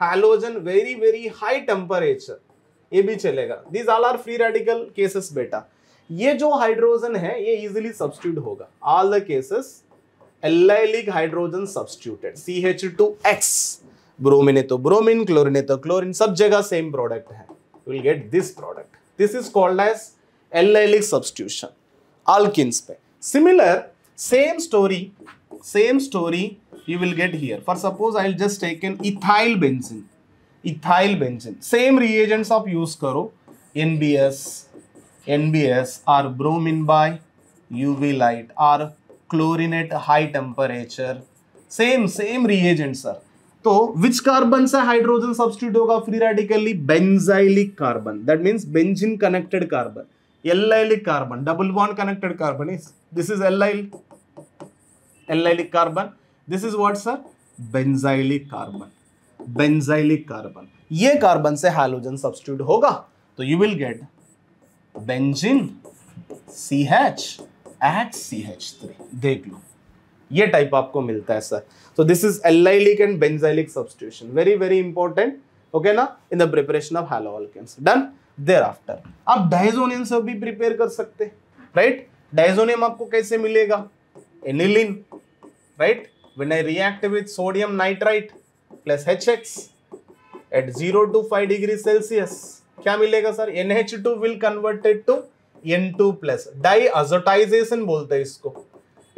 halogen very very high temperature ये भी चलेगा these all are free radical cases बेटा ये जो hydrogen है ये इजिली सब्सिट्यूट होगा all the cases allylic hydrogen substituted C H two X bromine तो ब्रोमिन क्लोरिने तो क्लोरिन सब जगह सेम प्रोडक्ट है will get this product this is called as allylic substitution alkenes पे similar same story same story you will get here. For suppose I'll just take an ethyl benzene. Ethyl benzene. Same reagents of use karo. NBS, NBS or bromine by UV light or chlorinate high temperature. Same, same reagents sir. so which carbon sa hydrogen substitute hoga free radically benzylic carbon that means benzene connected carbon allylic carbon double bond connected carbon is this is allyl allylic carbon this is what sir benzylic carbon benzylic carbon ये carbon से halogen substitute होगा तो you will get benzene C H eight C H three देख लो ये type आपको मिलता है सर तो this is allylic and benzylic substitution very very important okay ना in the preparation of haloalkanes done thereafter आप diazonium से भी प्रिपेयर कर सकते राइट right? डायजोनियम आपको कैसे मिलेगा aniline right right? when I react with sodium nitrite plus HX at 0 to 5 degree Celsius, क्या मिलेगा sir NH2 will convert it to N2 plus. Diazotization बोलते हैं इसको.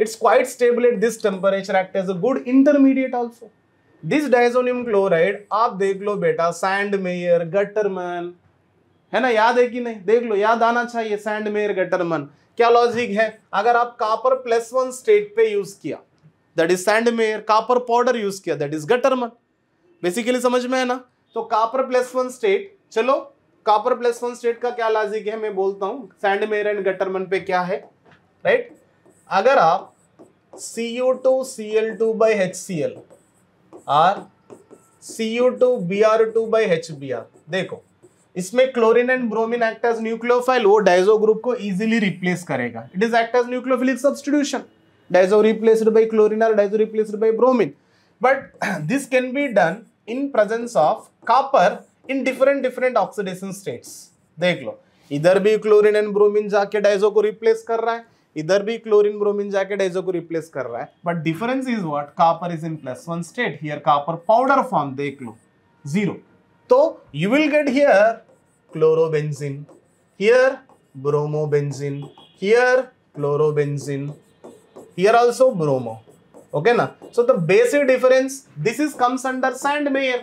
It's quite stable at this temperature, act as a good intermediate also. This diazonium chloride, आप देख लो बेटा sand Sandmeyer Gattermann है ना याद है कि नहीं देख लो याद आना चाहिए सैंड मेयर गटरमैन क्या लॉजिक है अगर आप कापर प्लस वन स्टेट पे यूज किया that is Sandmeyer copper powder use किया दैट इज गटरमन बेसिकली समझ में है ना तो कापर प्लस वन स्टेट चलो कापर प्लस वन स्टेट का क्या लाजिक है मैं बोलता हूं सैंड मेयर एंड गटरमन पे क्या है राइट right? अगर आप CO two C L two by H C L R CO two B R two by H B R देखो इसमें chlorine and bromine act as nucleophile वो डाइजो ग्रुप को easily replace करेगा it is act as nucleophilic substitution diazo replaced by chlorine or diazo replaced by bromine but this can be done in presence of copper in different different oxidation states देख लो इधर भी chlorine and bromine जाके diazo को replace कर रहा है इधर भी क्लोरीन ब्रोमीन जाके डाइजो को रिप्लेस कर रहा है but difference is what copper is in plus one state here copper powder form देख लो जीरो तो you will get here chlorobenzene here bromobenzene here chlorobenzene here also bromo okay na so the basic difference this is comes under sandmeyer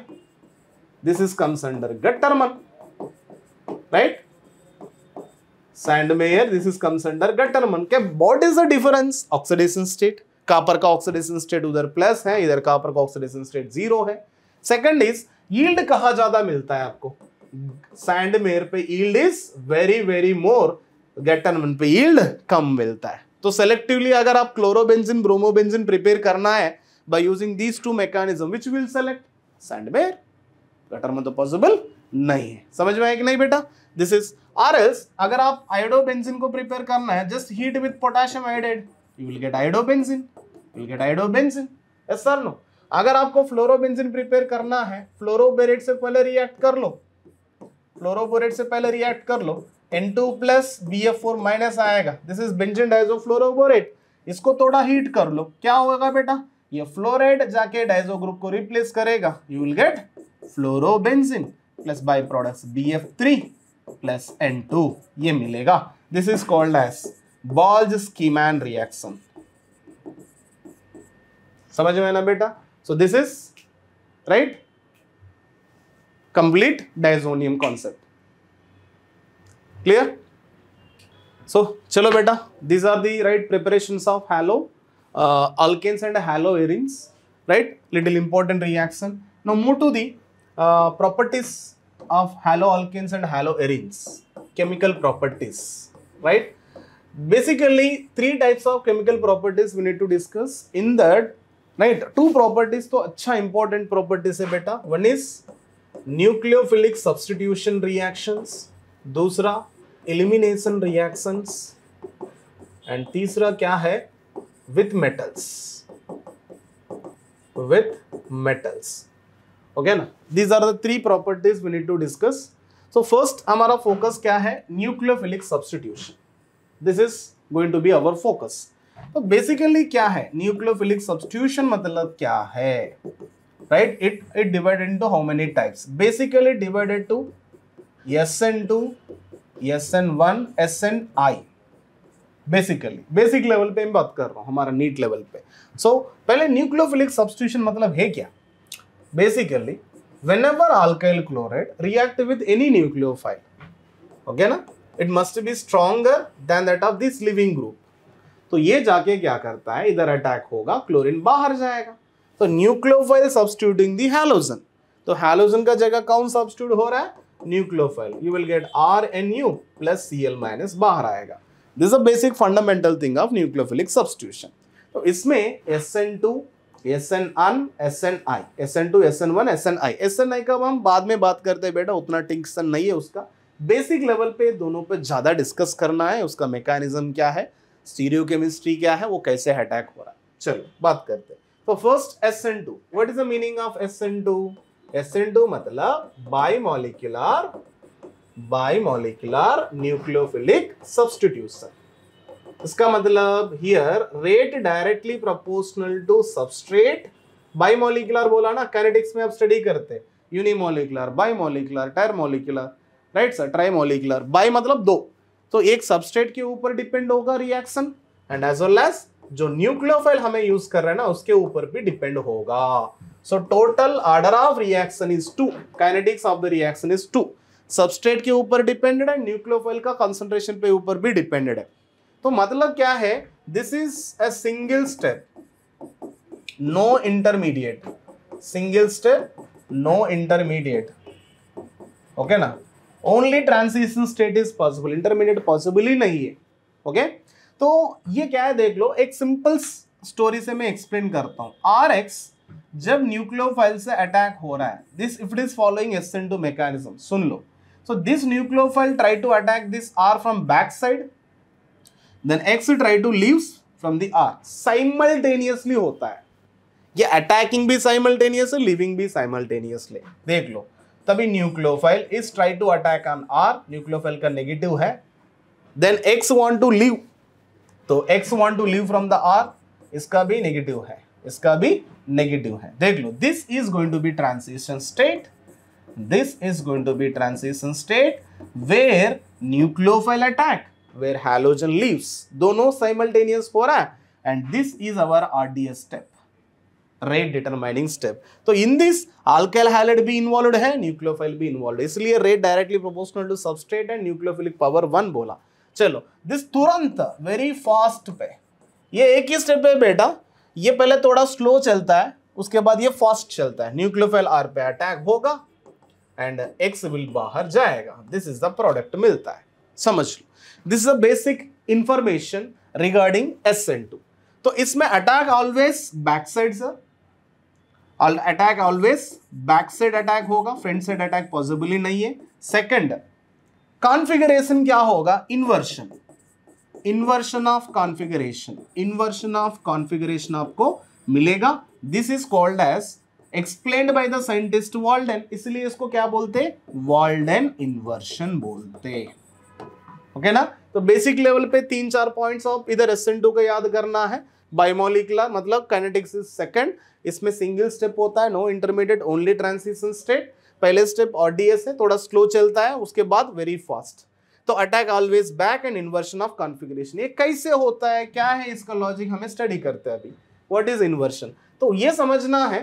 this is comes under gutterman right sandmeyer this is comes under gutterman okay what is the difference oxidation state copper का oxidation state उधर plus है इधर copper का oxidation state zero है second is yield कहा ज्यादा मिलता है आपको सैंडमेयर पे yield is very very more Gattermann पे यील्ड कम मिलता है तो सेलेक्टिवली अगर आप क्लोरोबेंजिन ब्रोमोबेंजिन प्रिपेयर करना है by using these two mechanism which will select select गटर में तो पॉसिबल नहीं है समझ में आया कि नहीं बेटा दिस इज आर एस अगर आप आयोडोबेंजिन को प्रिपेयर करना है just heat with potassium iodide you will get iodobenzene you will get iodobenzene yes sir no अगर आपको फ्लोरोबेंजिन प्रिपेयर करना है फ्लोरोबेरेट से पहले रिएक्ट कर लो फ्लोरोबोरेट से पहले रिएक्ट कर लो N two plus B F four minus आएगा दिस इज बेंजन डाइजोफ्लोरोबोरेट इसको थोड़ा हीट कर लो क्या होगा बेटा ये फ्लोराइड जाके डाइजो ग्रुप को रिप्लेस करेगा you will get fluorobenzene plus byproduct B F three plus N two ये मिलेगा this is called as Balz Schiemann reaction समझ में ना बेटा so this is right complete diazonium concept clear so chalo beta these are the right preparations of halo uh, alkanes and haloarenes right little important reaction now move to the uh, properties of haloalkanes and haloarenes chemical properties right basically three types of chemical properties we need to discuss in that right two properties to acha important properties hai beta one is nucleophilic substitution reactions. दूसरा elimination reactions and तीसरा क्या है with metals with metals okay ना these are the three properties we need to discuss so first हमारा फोकस क्या है nucleophilic substitution this is going to be our focus तो बेसिकली क्या है न्यूक्लियोफिलिक सब्सटीट्यूशन मतलब क्या है right it it divided into how many types basically divided to S N two S N one S N I basically basic level पे मैं बात कर रहा हूँ हमारा नीट लेवल पे सो so, पहले न्यूक्लियोफिलिक सब्सटीट्यूशन मतलब है क्या basically ever alkyl chloride react with any nucleophile okay ना it must be stronger than that of this leaving group तो ये जाके क्या करता है इधर अटैक होगा क्लोरीन बाहर जाएगा तो न्यूक्लियोफाइल सब्सटीट्यूटिंग दी हैलोजन तो हैलोजन का जगह कौन सब्सटीट्यूट हो रहा है nucleophile you will get R N U plus C L minus बाहर आएगा this a basic fundamental thing of nucleophilic substitution तो इसमें S N two S N one S N I S N two S N one S N I S N I का हम बाद में बात करते हैं बेटा उतना टिंक्सन नहीं है उसका बेसिक लेवल पे दोनों पे ज़्यादा डिस्कस करना है उसका मेकानिज्म क्या है स्टीरियो केमिस्ट्री क्या है वो कैसे अटैक हो रहा है चलो बात करते हैं तो first S N two what is the meaning of S N two two मतलब bimolecular bimolecular nucleophilic substitution इसका मतलब here rate directly proportional to substrate bimolecular बोला ना कैनेटिक्स में आप स्टडी करते unimolecular bimolecular trimolecular right sir trimolecular bi मतलब दो तो एक सबस्ट्रेट के ऊपर डिपेंड होगा reaction and as well as जो न्यूक्लियोफाइल हमें यूज कर रहे हैं ना उसके ऊपर भी डिपेंड होगा so total order of reaction is two kinetics of the reaction is two substrate के ऊपर डिपेंडेड है न्यूक्लियोफाइल का कंसंट्रेशन पे ऊपर भी डिपेंडेड है तो मतलब क्या है this is a single step no intermediate single step no intermediate okay ना only transition state is possible intermediate possible ही नहीं है ओके okay? तो ये क्या है देख लो एक सिंपल स्टोरी से मैं एक्सप्लेन करता हूँ आर एक्स जब न्यूक्लियोफाइल से अटैक हो रहा है this if it is following S N two mechanism सुन लो so this nucleophile try to attack this R from back side then X try to leave from the R simultaneously होता है ये अटैकिंग भी साइमल्टेनियस है लिविंग भी simultaneously देख लो तभी nucleophile is try to attack on R nucleophile का नेगेटिव है then X want to leave तो X want to leave from the R इसका भी नेगेटिव है इसका भी नेगेटिव है देख लो this is going to be transition state this is going to be transition state where nucleophile attack where halogen leaves दोनों साइमल्टेनियस हो रहा है and this is our RDS step rate determining step तो in this alkyl halide भी involve है nucleophile भी involve इसलिए rate directly proportional to substrate and nucleophilic power one बोला चलो दिस तुरंत वेरी फास्ट पे ये एक ही स्टेप पे बेटा ये पहले थोड़ा स्लो चलता है उसके बाद ये फास्ट चलता है न्यूक्लियोफाइल आर पे अटैक होगा एंड एक्स विल बाहर जाएगा दिस इज द प्रोडक्ट मिलता है समझ लो this is the basic information regarding S N two तो इसमें attack always back side sir attack always back side attack होगा फ्रंट साइड अटैक पॉसिबली नहीं है सेकंड कॉन्फ़िगरेशन क्या होगा inversion inversion of configuration inversion of configuration आपको मिलेगा this is called as explain by the scientist Walden इसलिए इसको क्या बोलते वॉल्डन इन्वर्शन बोलते ओके ना तो बेसिक लेवल पे तीन चार पॉइंट्स ऑफ इधर एस एन टू का याद करना है बायोमोलिकुलर मतलब काइनेटिक्स इज सेकंड इसमें सिंगल स्टेप होता है no intermediate only transition state पहले स्टेप और है थोड़ा स्लो चलता है उसके बाद वेरी फास्ट तो attack always back and inversion of configuration ये कैसे होता है क्या है इसका लॉजिक हमें स्टडी करते हैं अभी व्हाट इज इन्वर्शन तो ये समझना है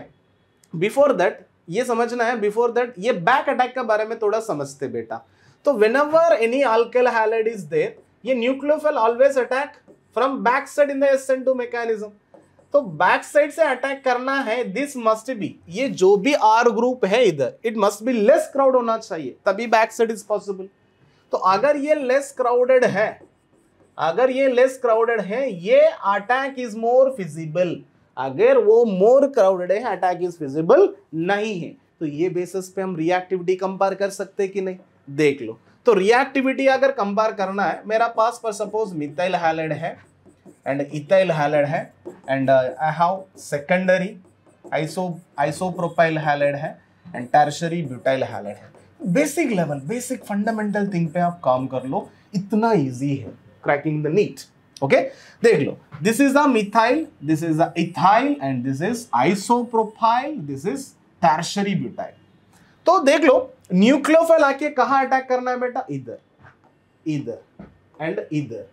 बिफोर दैट ये समझना है बिफोर दैट ये बैक अटैक के बारे में थोड़ा समझते बेटा तो whenever any alkyl halide is there ये nucleophile always attack from back side in the S N two mechanism तो बैक साइड से अटैक करना है दिस मस्ट बी ये जो भी आर ग्रुप है इधर it must be less crowd होना चाहिए तभी बैक साइड इज पॉसिबल तो अगर ये लेस क्राउडेड है अगर ये लेस क्राउडेड है ये अटैक इज मोर फिजिबल अगर वो मोर क्राउडेड है अटैक इज फिजिबल नहीं है तो ये बेसिस पे हम रिएक्टिविटी कंपेयर कर सकते कि नहीं देख लो तो रिएक्टिविटी अगर कंपेयर करना है मेरा पास पर सपोज मिथाइल हैलेड है एंड इथाइल हैलेड है and I have secondary iso isopropyl halide है एंड टर्शरी ब्यूटाइल हैलेड है basic level basic fundamental thing पे आप काम कर लो इतना इजी है क्रैकिंग द नीट ओके देख लो this is a methyl this is a ethyl and this is isopropyl this is tertiary butyl तो देख लो न्यूक्लियोफाइल आके कहां अटैक करना है बेटा इधर इधर एंड इधर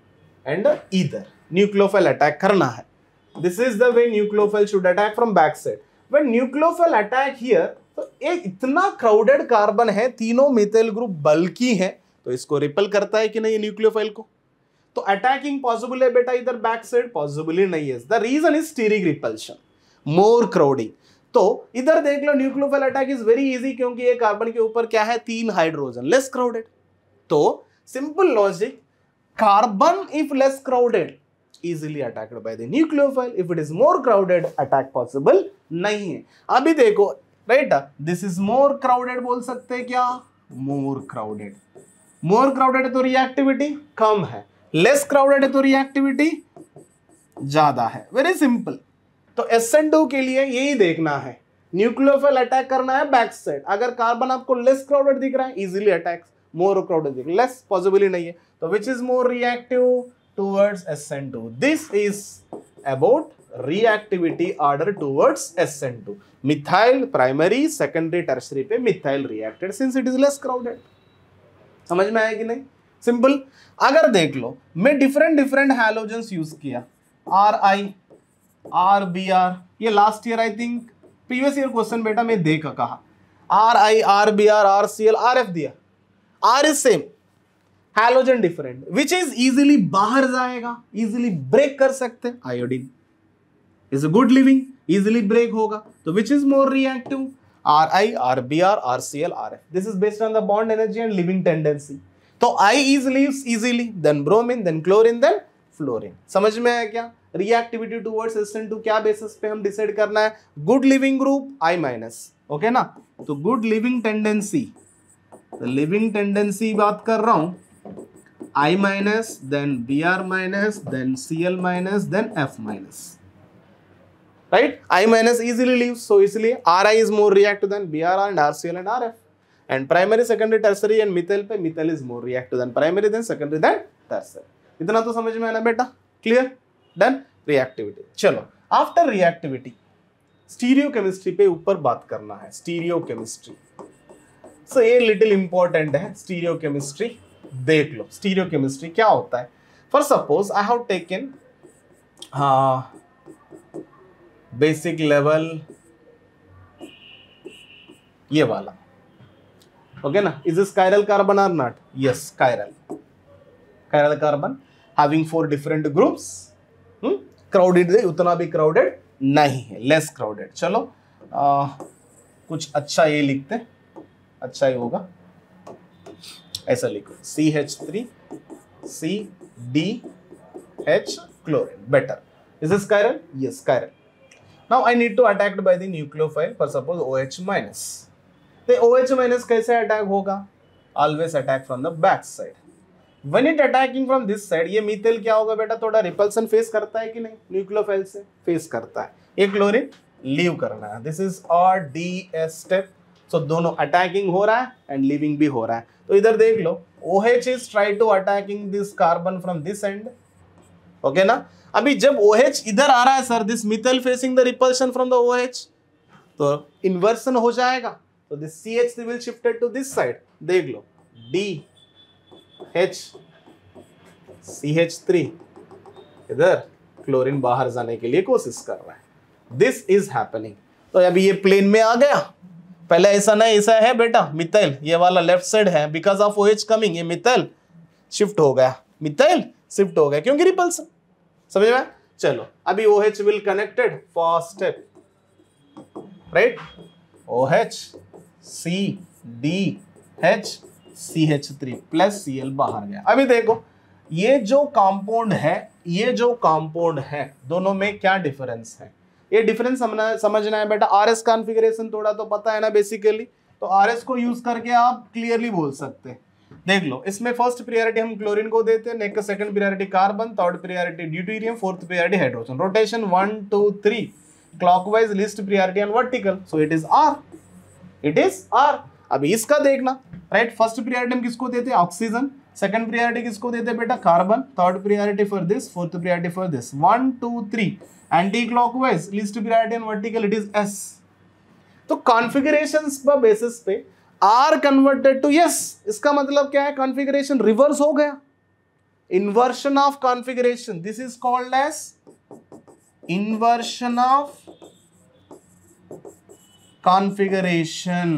एंड इधर न्यूक्लियोफाइल अटैक करना है this is the way nucleophile should attack from back side when nucleophile attack here तो एक इतना क्राउडेड कार्बन है तीनों मिथेल ग्रुप बल्कि है तो इसको रिपल करता है कि नहीं न्यूक्लियोफाइल को तो अटैकिंग पॉसिबल है बेटा इधर बैक साइड पॉसिबली नहीं है the reason is steric repulsion more crowding तो इधर देख लो nucleophile attack is very easy क्योंकि ये कार्बन के ऊपर क्या है तीन हाइड्रोजन लेस क्राउडेड तो simple logic carbon if less crowded easily attacked by the nucleophile if it is more crowded attack possible नहीं है अभी देखो right this is more crowded बोल सकते हैं क्या मोर क्राउडेड मोर क्राउडेड तो रिएक्टिविटी कम है लेस क्राउडेड तो रिएक्टिविटी ज्यादा है वेरी सिंपल तो एस एन टू के लिए यही देखना है न्यूक्लियोफाइल अटैक करना है बैक साइड अगर कार्बन आपको लेस क्राउडेड दिख रहा है इजिली अटैक मोर क्राउडेड दिख लेस पॉसिबिली नहीं है तो which is more reactive towards S N two this is about reactivity order towards S N two methyl primary secondary tertiary पे methyl reacted since it is less crowded समझ में आया कि नहीं सिंपल अगर देख लो मैं डिफरेंट डिफरेंट हैलोजन यूज किया R I R B R ये last year I think previous year question बेटा मैं देखा कहा R I R B R R C L R F दिया R is same halogen different which is easily बाहर जाएगा easily break कर सकते iodine is a good leaving easily break होगा तो which is more reactive R I R B R R C L R F this is based on the bond energy and leaving tendency तो I is leave easily then bromine then chlorine then fluorine समझ में आया क्या reactivity towards S N two क्या basis पे हम decide करना है good leaving group I minus okay ना तो good leaving tendency leaving tendency बात कर रहा हूं I minus then B R minus then C L minus then F minus right? I minus easily leaves. So easily Ri is more reactive than Br and RCl and RF. And primary, secondary, tertiary and methyl पे methyl is more reactive than primary than secondary than tertiary. इतना तो समझ में आया ना बेटा clear done reactivity चलो after reactivity stereochemistry पे ऊपर बात करना है स्टीरियो केमिस्ट्री सो ये लिटिल इंपॉर्टेंट है स्टीरियो केमिस्ट्री देख लो स्टीरियो केमिस्ट्री क्या होता है for suppose I have taken basic level ये वाला ओके ना is this chiral carbon or not yes chiral chiral carbon having four different groups crowded उतना भी क्राउडेड नहीं है लेस क्राउडेड चलो आ, कुछ अच्छा ये लिखते अच्छा ही होगा ऐसा लिखो C H three C D H chlorine better is this chiral yes chiral Now I need to attacked by the nucleophile for suppose OH minus. The OH minus कैसे attack होगा? Always attack from the back side. When it attacking from this side, ये methyl क्या होगा बेटा थोड़ा repulsion face करता है कि नहीं न्यूक्लियोफाइल से फेस करता है ये क्लोरीन लीव करना है this is R D S step so दोनों अटैकिंग हो रहा है एंड लिविंग भी हो रहा है तो इधर देख लो H is try to attacking this carbon from this end okay ना अभी जब ओ OH इधर आ रहा है sir this methyl facing the repulsion from the OH, तो इन्वर्सन हो जाएगा तो this C H will shifted to this side देख लो D H C H three इधर क्लोरीन बाहर जाने के लिए कोशिश कर रहा है दिस इज हैपनिंग तो अभी ये प्लेन में आ गया पहले ऐसा नहीं ऐसा है बेटा मिथल ये वाला लेफ्ट साइड है because of O H coming ये मिथल शिफ्ट हो गया मिथल शिफ्ट हो गया क्योंकि रिपल्सन समझ में चलो अभी O H will connected first step right O H C D H C H three plus C L बाहर गया अभी देखो ये जो कॉम्पाउंड है ये जो कॉम्पाउंड है दोनों में क्या डिफरेंस है ये डिफरेंस समझना समझना है बेटा आर एस कॉन्फिगरेशन थोड़ा तो पता है ना बेसिकली तो आर एस को यूज करके आप क्लियरली बोल सकते हैं देख लो इसमें फर्स्ट प्रियोरिटी हम क्लोरीन को देते हैं next second priority carbon third priority deuterium fourth priority hydrogen rotation one two three clockwise least priority and vertical so it is R it is R अभी इसका देखना राइट फर्स्ट प्रियोरिटी हम किसको देते हैं ऑक्सीजन सेकंड प्रियोरिटी किसको देते बेटा carbon third priority for this fourth priority for this one two three anti anticlockwise least priority and vertical it is S तो कॉन्फिगरेशन बेसिस पे आर कन्वर्टेड टू यस इसका मतलब क्या है कॉन्फिगरेशन रिवर्स हो गया inversion of configuration this is called as inversion of configuration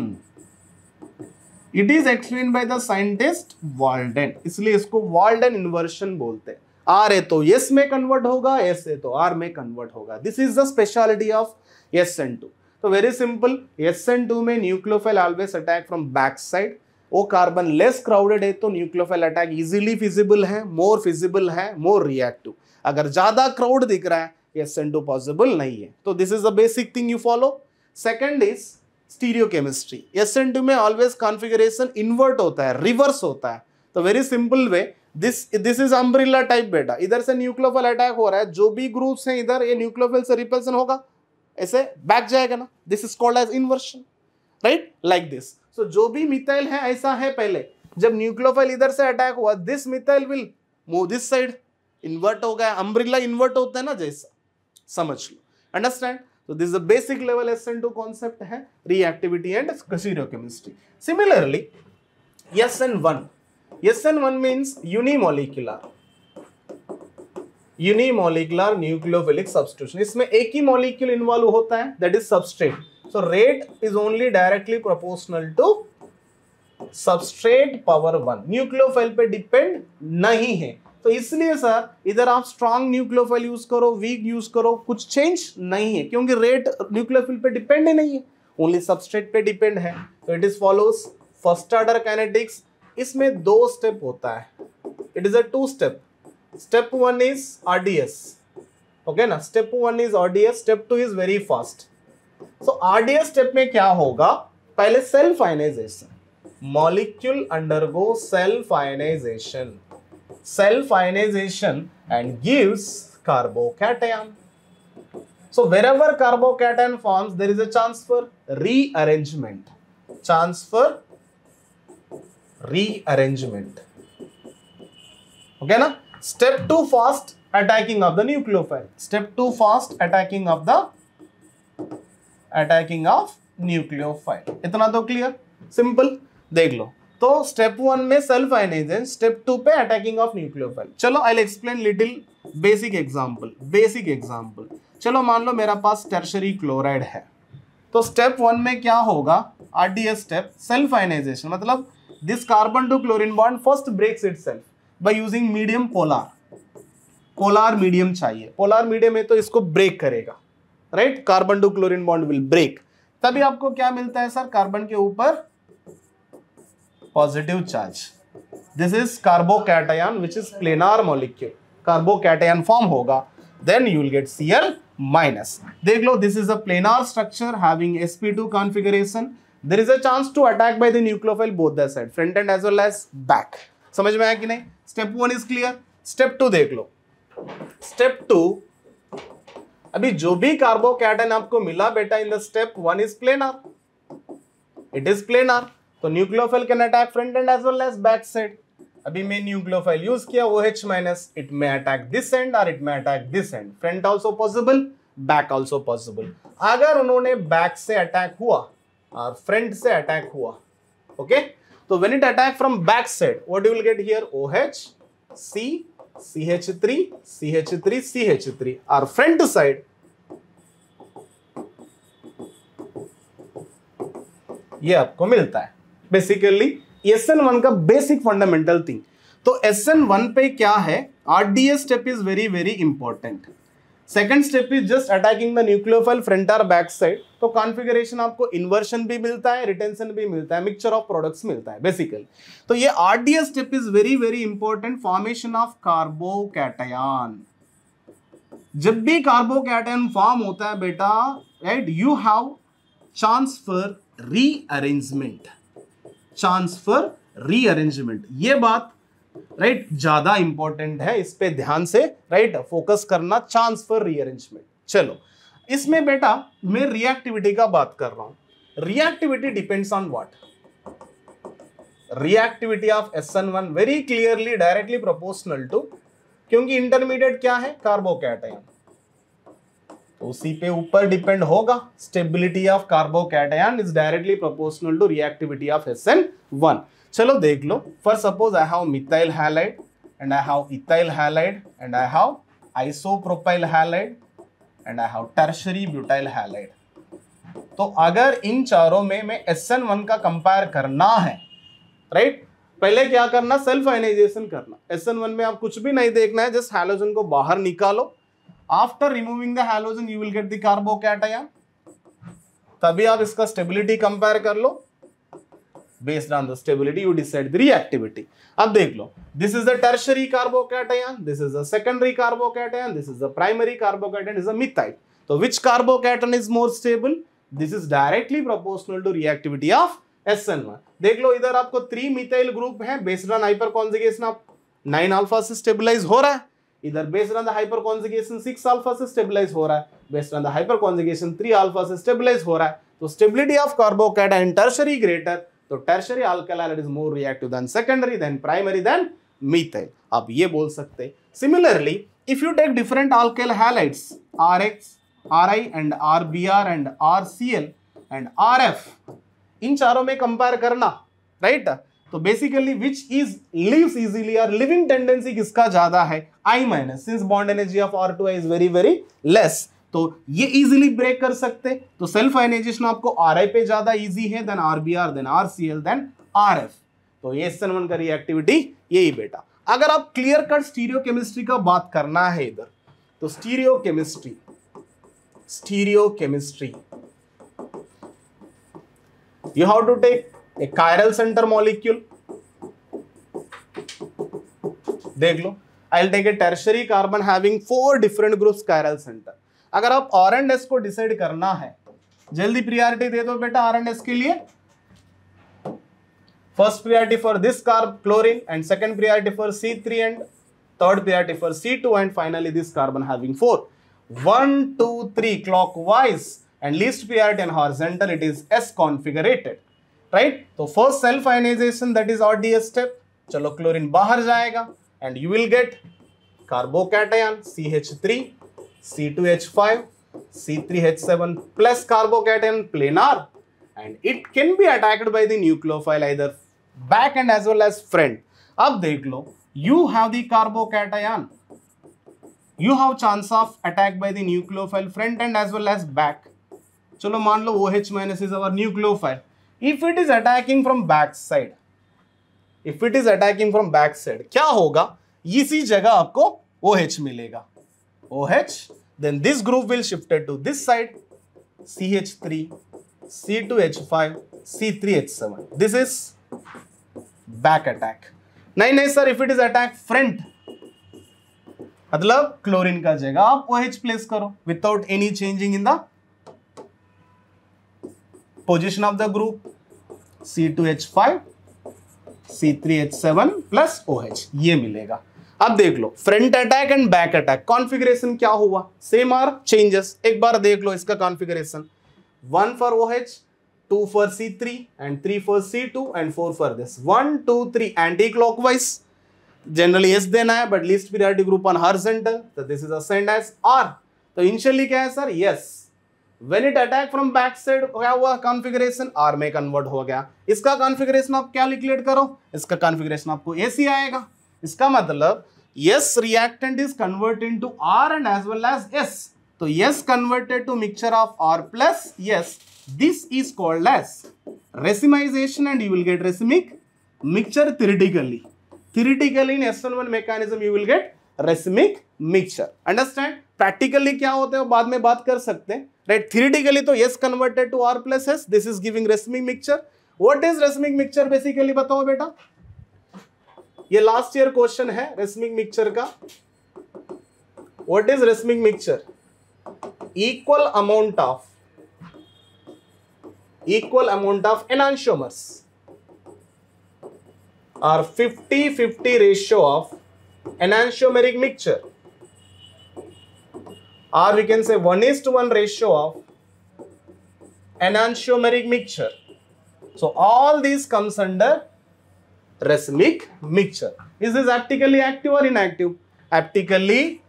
it is explain by the scientist Walden इसलिए इसको वॉल्डन इन्वर्शन बोलते हैं आर ए तो यस में कन्वर्ट होगा एस ए तो आर में कन्वर्ट होगा this is the speciality of S N two तो very simple S N two में nucleophile always attack from back side वो कार्बन लेस क्राउडेड है तो न्यूक्लियोफाइल अटैक इजीली फिजिबल है मोर फिजिबल है मोर रिएक्टिव अगर ज़्यादा क्राउड दिख रहा है एस एन टू पॉसिबल नहीं है तो this is the basic thing you follow second is stereochemistry S N two में ऑलवेज कॉन्फिगरेशन इन्वर्ट होता है रिवर्स होता है तो very simple way this this is umbrella type बेटा इधर से न्यूक्लियोफल अटैक हो रहा है जो भी ग्रुप्स हैं इधर ये न्यूक्लियोफल से रिपल्सन होगा ऐसे बैक जाएगा ना this is called as inversion right like this so जो भी मिथाइल है ऐसा है पहले जब न्यूक्लोफाइल इधर से अटैक हुआ this methyl will move this side invert हो गया अम्ब्रिला इन्वर्ट होता है ना जैसा समझ लो अंडरस्टैंड तो this the basic level S N two concept है reactivity and stereochemistry similarly S N one S N one means unimolecular unimolecular nucleophilic substitution इसमें एक ही मॉलिक्यूल इन्वॉल्व होता है that is substrate so rate is only directly proportional to substrate power one nucleophile पे depend नहीं है तो इसलिए सर इधर आप स्ट्रॉन्ग न्यूक्लियोफाइल यूज करो वीक यूज करो कुछ चेंज नहीं है क्योंकि रेट न्यूक्लियोफाइल पे डिपेंड ही नहीं है ओनली सबस्ट्रेट पे डिपेंड है तो it is follows first order kinetics इसमें दो स्टेप होता है it is a two step step 1 is rds okay na step 1 is rds step 2 is very fast so rds step mein kya hoga pehle self ionization molecule undergo self ionization self ionization and gives carbocation so wherever carbocation forms there is a chance for rearrangement chance for rearrangement okay na step 2 fast attacking of the nucleophile step 2 fast attacking of the attacking of nucleophile इतना तो clear simple देख लो तो step one में self ionization step two पे attacking of nucleophile चलो I explain little basic example basic example चलो मान लो मेरा पास टर्शरी क्लोराइड है तो स्टेप वन में क्या होगा आरडीएस स्टेप सेल्फ आइनाइजेशन मतलब this carbon to chlorine bond first breaks it self by using medium polar polar medium चाहिए पोलार मीडियम है तो इसको ब्रेक करेगा right carbon to chlorine bond will break तभी आपको क्या मिलता है सर कार्बन के ऊपर positive charge this is carbocation which is planar molecule carbocation form होगा then you'll get C L minus देख लो this is a planar structure having sp2 configuration there is a chance to attack by the nucleophile both the side front and as well as back समझ में आया कि नहीं step one is clear step two देख लो step to अभी जो भी कार्बोकैटन आपको मिला बेटा in the step one is planar it is planar तो nucleophile can attack front and as well as back side अभी मैं न्यूक्लियोफाइल यूज किया O H minus it may attack this end और it may attack this end front also possible back also possible अगर उन्होंने back से attack हुआ और front से अटैक हुआ okay okay? So when it attack from back side, what you will get here? OH, C, CH3, CH3, CH3. Our front side, ये आपको मिलता है बेसिकली एस एन वन का बेसिक फंडामेंटल थिंग तो S N one पे क्या है R D S step is very very important second step is just attacking the nucleophile front or back side तो कॉन्फ़िगरेशन आपको इन्वर्शन भी मिलता है रिटेंशन भी मिलता है मिक्सचर ऑफ प्रोडक्ट्स मिलता है बेसिकली तो ये RDS step is very very important formation of carbo carbocation जब भी कार्बो कार्बोकैटायन फॉर्म होता है बेटा right you have chance for rearrangement chance for rearrangement ये बात राइट ज्यादा इंपॉर्टेंट है इस पर ध्यान से राइट फोकस करना चांस फॉर रीअरेंजमेंट चलो इसमें बेटा मैं रिएक्टिविटी का बात कर रहा हूं reactivity depends on what reactivity of S N one very clearly directly proportional to क्योंकि इंटरमीडिएट क्या है कार्बोकैटायन तो उसी पे ऊपर डिपेंड होगा stability of carbocation is directly proportional to reactivity of S N one चलो देख लो for suppose I have methyl halide and I have ethyl halide and I have isopropyl halide and I have tertiary butyl halide तो अगर इन चारों में मैं S N one का कंपेयर करना है राइट पहले क्या करना सेल्फ आइनाइजेशन करना एस एन वन में आप कुछ भी नहीं देखना है जस्ट हैलोजन को बाहर निकालो after removing the halogen you will get the carbocation तभी आप इसका स्टेबिलिटी कंपेयर कर लो based on the stability you decide the reactivity अब देख लो this is the tertiary carbocation this is the secondary carbocation this is the primary carbocation is a methyl तो which carbocation is more stable this is directly proportional to reactivity of SN1 देख लो इधर आपको three methyl group है based on hyperconjugation of 9 alpha से stabilize हो रहा है इधर based on the hyperconjugation 6 alpha से स्टेबलाइज हो रहा है based on the hyperconjugation 3 alpha से स्टेबलाइज हो रहा है तो stability of carbocation tertiary greater तो tertiary alkyl is more reactive than secondary than primary than methane आप ये बोल सकते हैं similarly if you take different alkyl halides R X R I and R B R and R C L and R F इन चारों में compare करना right right? तो basically which is leaves easily are leaving tendency किसका ज्यादा है I minus since bond energy of R to I is very very less तो ये इजीली ब्रेक कर सकते तो सेल्फ आइनाइजेशन आपको आर पे ज़्यादा इजी है than R B R than R C L than R F तो ये एस वन का रिएक्टिविटी यही बेटा अगर आप क्लियर कट स्टीरियो केमिस्ट्री का बात करना है इधर तो stereochemistry stereochemistry you have to take a chiral centre molecule देख लो I will take a tertiary carbon having four different groups chiral centre अगर आप आर एंड एस को डिसाइड करना है जल्दी प्रियोरिटी दे दो बेटा आर एंड एस के लिए first priority for this carb chlorine and second priority for C three and third priority for C two and finally this carbon having four one two three clockwise and least priority and horizontal it is S configurated right तो first self ionization that is our step चलो chlorine बाहर जाएगा and you will get carbocation C H three C two H five C three H seven plus plane R and it can be attacked by the nucleophile either back and as well as front अब देख लो you have the carbocation you have chance of attack by the nucleophile front and as well as back चलो मान लो O H minus is our nucleophile if it is attacking from back side if it is attacking from back side क्या होगा इसी जगह आपको O OH H मिलेगा OH. Then this group will shifted to this side, CH3, C2H5, C3H7. This is back attack. नहीं नहीं sir if it is attack front मतलब chlorine का जगह आप ओ एच प्लेस करो without any changing in the position of the group C C two H five three H seven plus O H ये मिलेगा अब देख लो front attack and back attack configuration क्या हुआ सेम आर चेंजेस एक बार देख लो इसका configuration one for O H two for C three and three for C two and four for this one two three anti clockwise generally S देना है but least periodic group on हर centre तो this is ascend S R तो initially क्या है sir yes when it attack from back side क्या हुआ configuration are में convert हो गया इसका configuration आप क्या calculate करो इसका configuration आपको AC आएगा इसका मतलब S reactant is convert into R and as well as S तो S converted to mixture of R plus S this is called as racemization and you will get racemic mixture theoretically theoretically इन s1 mechanism you will get racemic mixture understand practically क्या होते हैं बाद में बात कर सकते हैं राइट थियोरेटिकली तो S converted to R plus S this is giving racemic mixture what is racemic mixture basically बताओ बेटा ये लास्ट ईयर क्वेश्चन है रेस्मिक मिक्सर का what is racemic mixture equal amount of equal amount of enantiomers or 50 50 ratio of enantiomeric mixture or we can say one is to one ratio of enantiomeric mixture so all these comes under racemic mixture. Is this aptically active or inactive? Aptically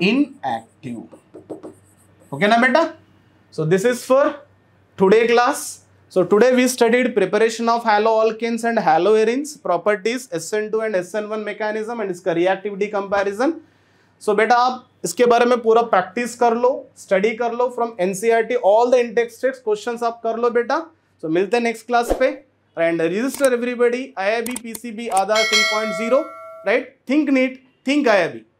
inactive. Okay na beta? So this is for today class. So today we studied preparation of haloalkanes and haloarenes, properties, SN2 and SN1 mechanism and इसका reactivity comparison. So बेटा आप इसके बारे में पूरा practice कर लो study कर लो from NCERT all the intext questions आप कर लो बेटा सो मिलते हैं नेक्स्ट क्लास पे and register everybody I I B P C B Aadhaar three point zero right think NEET think I I B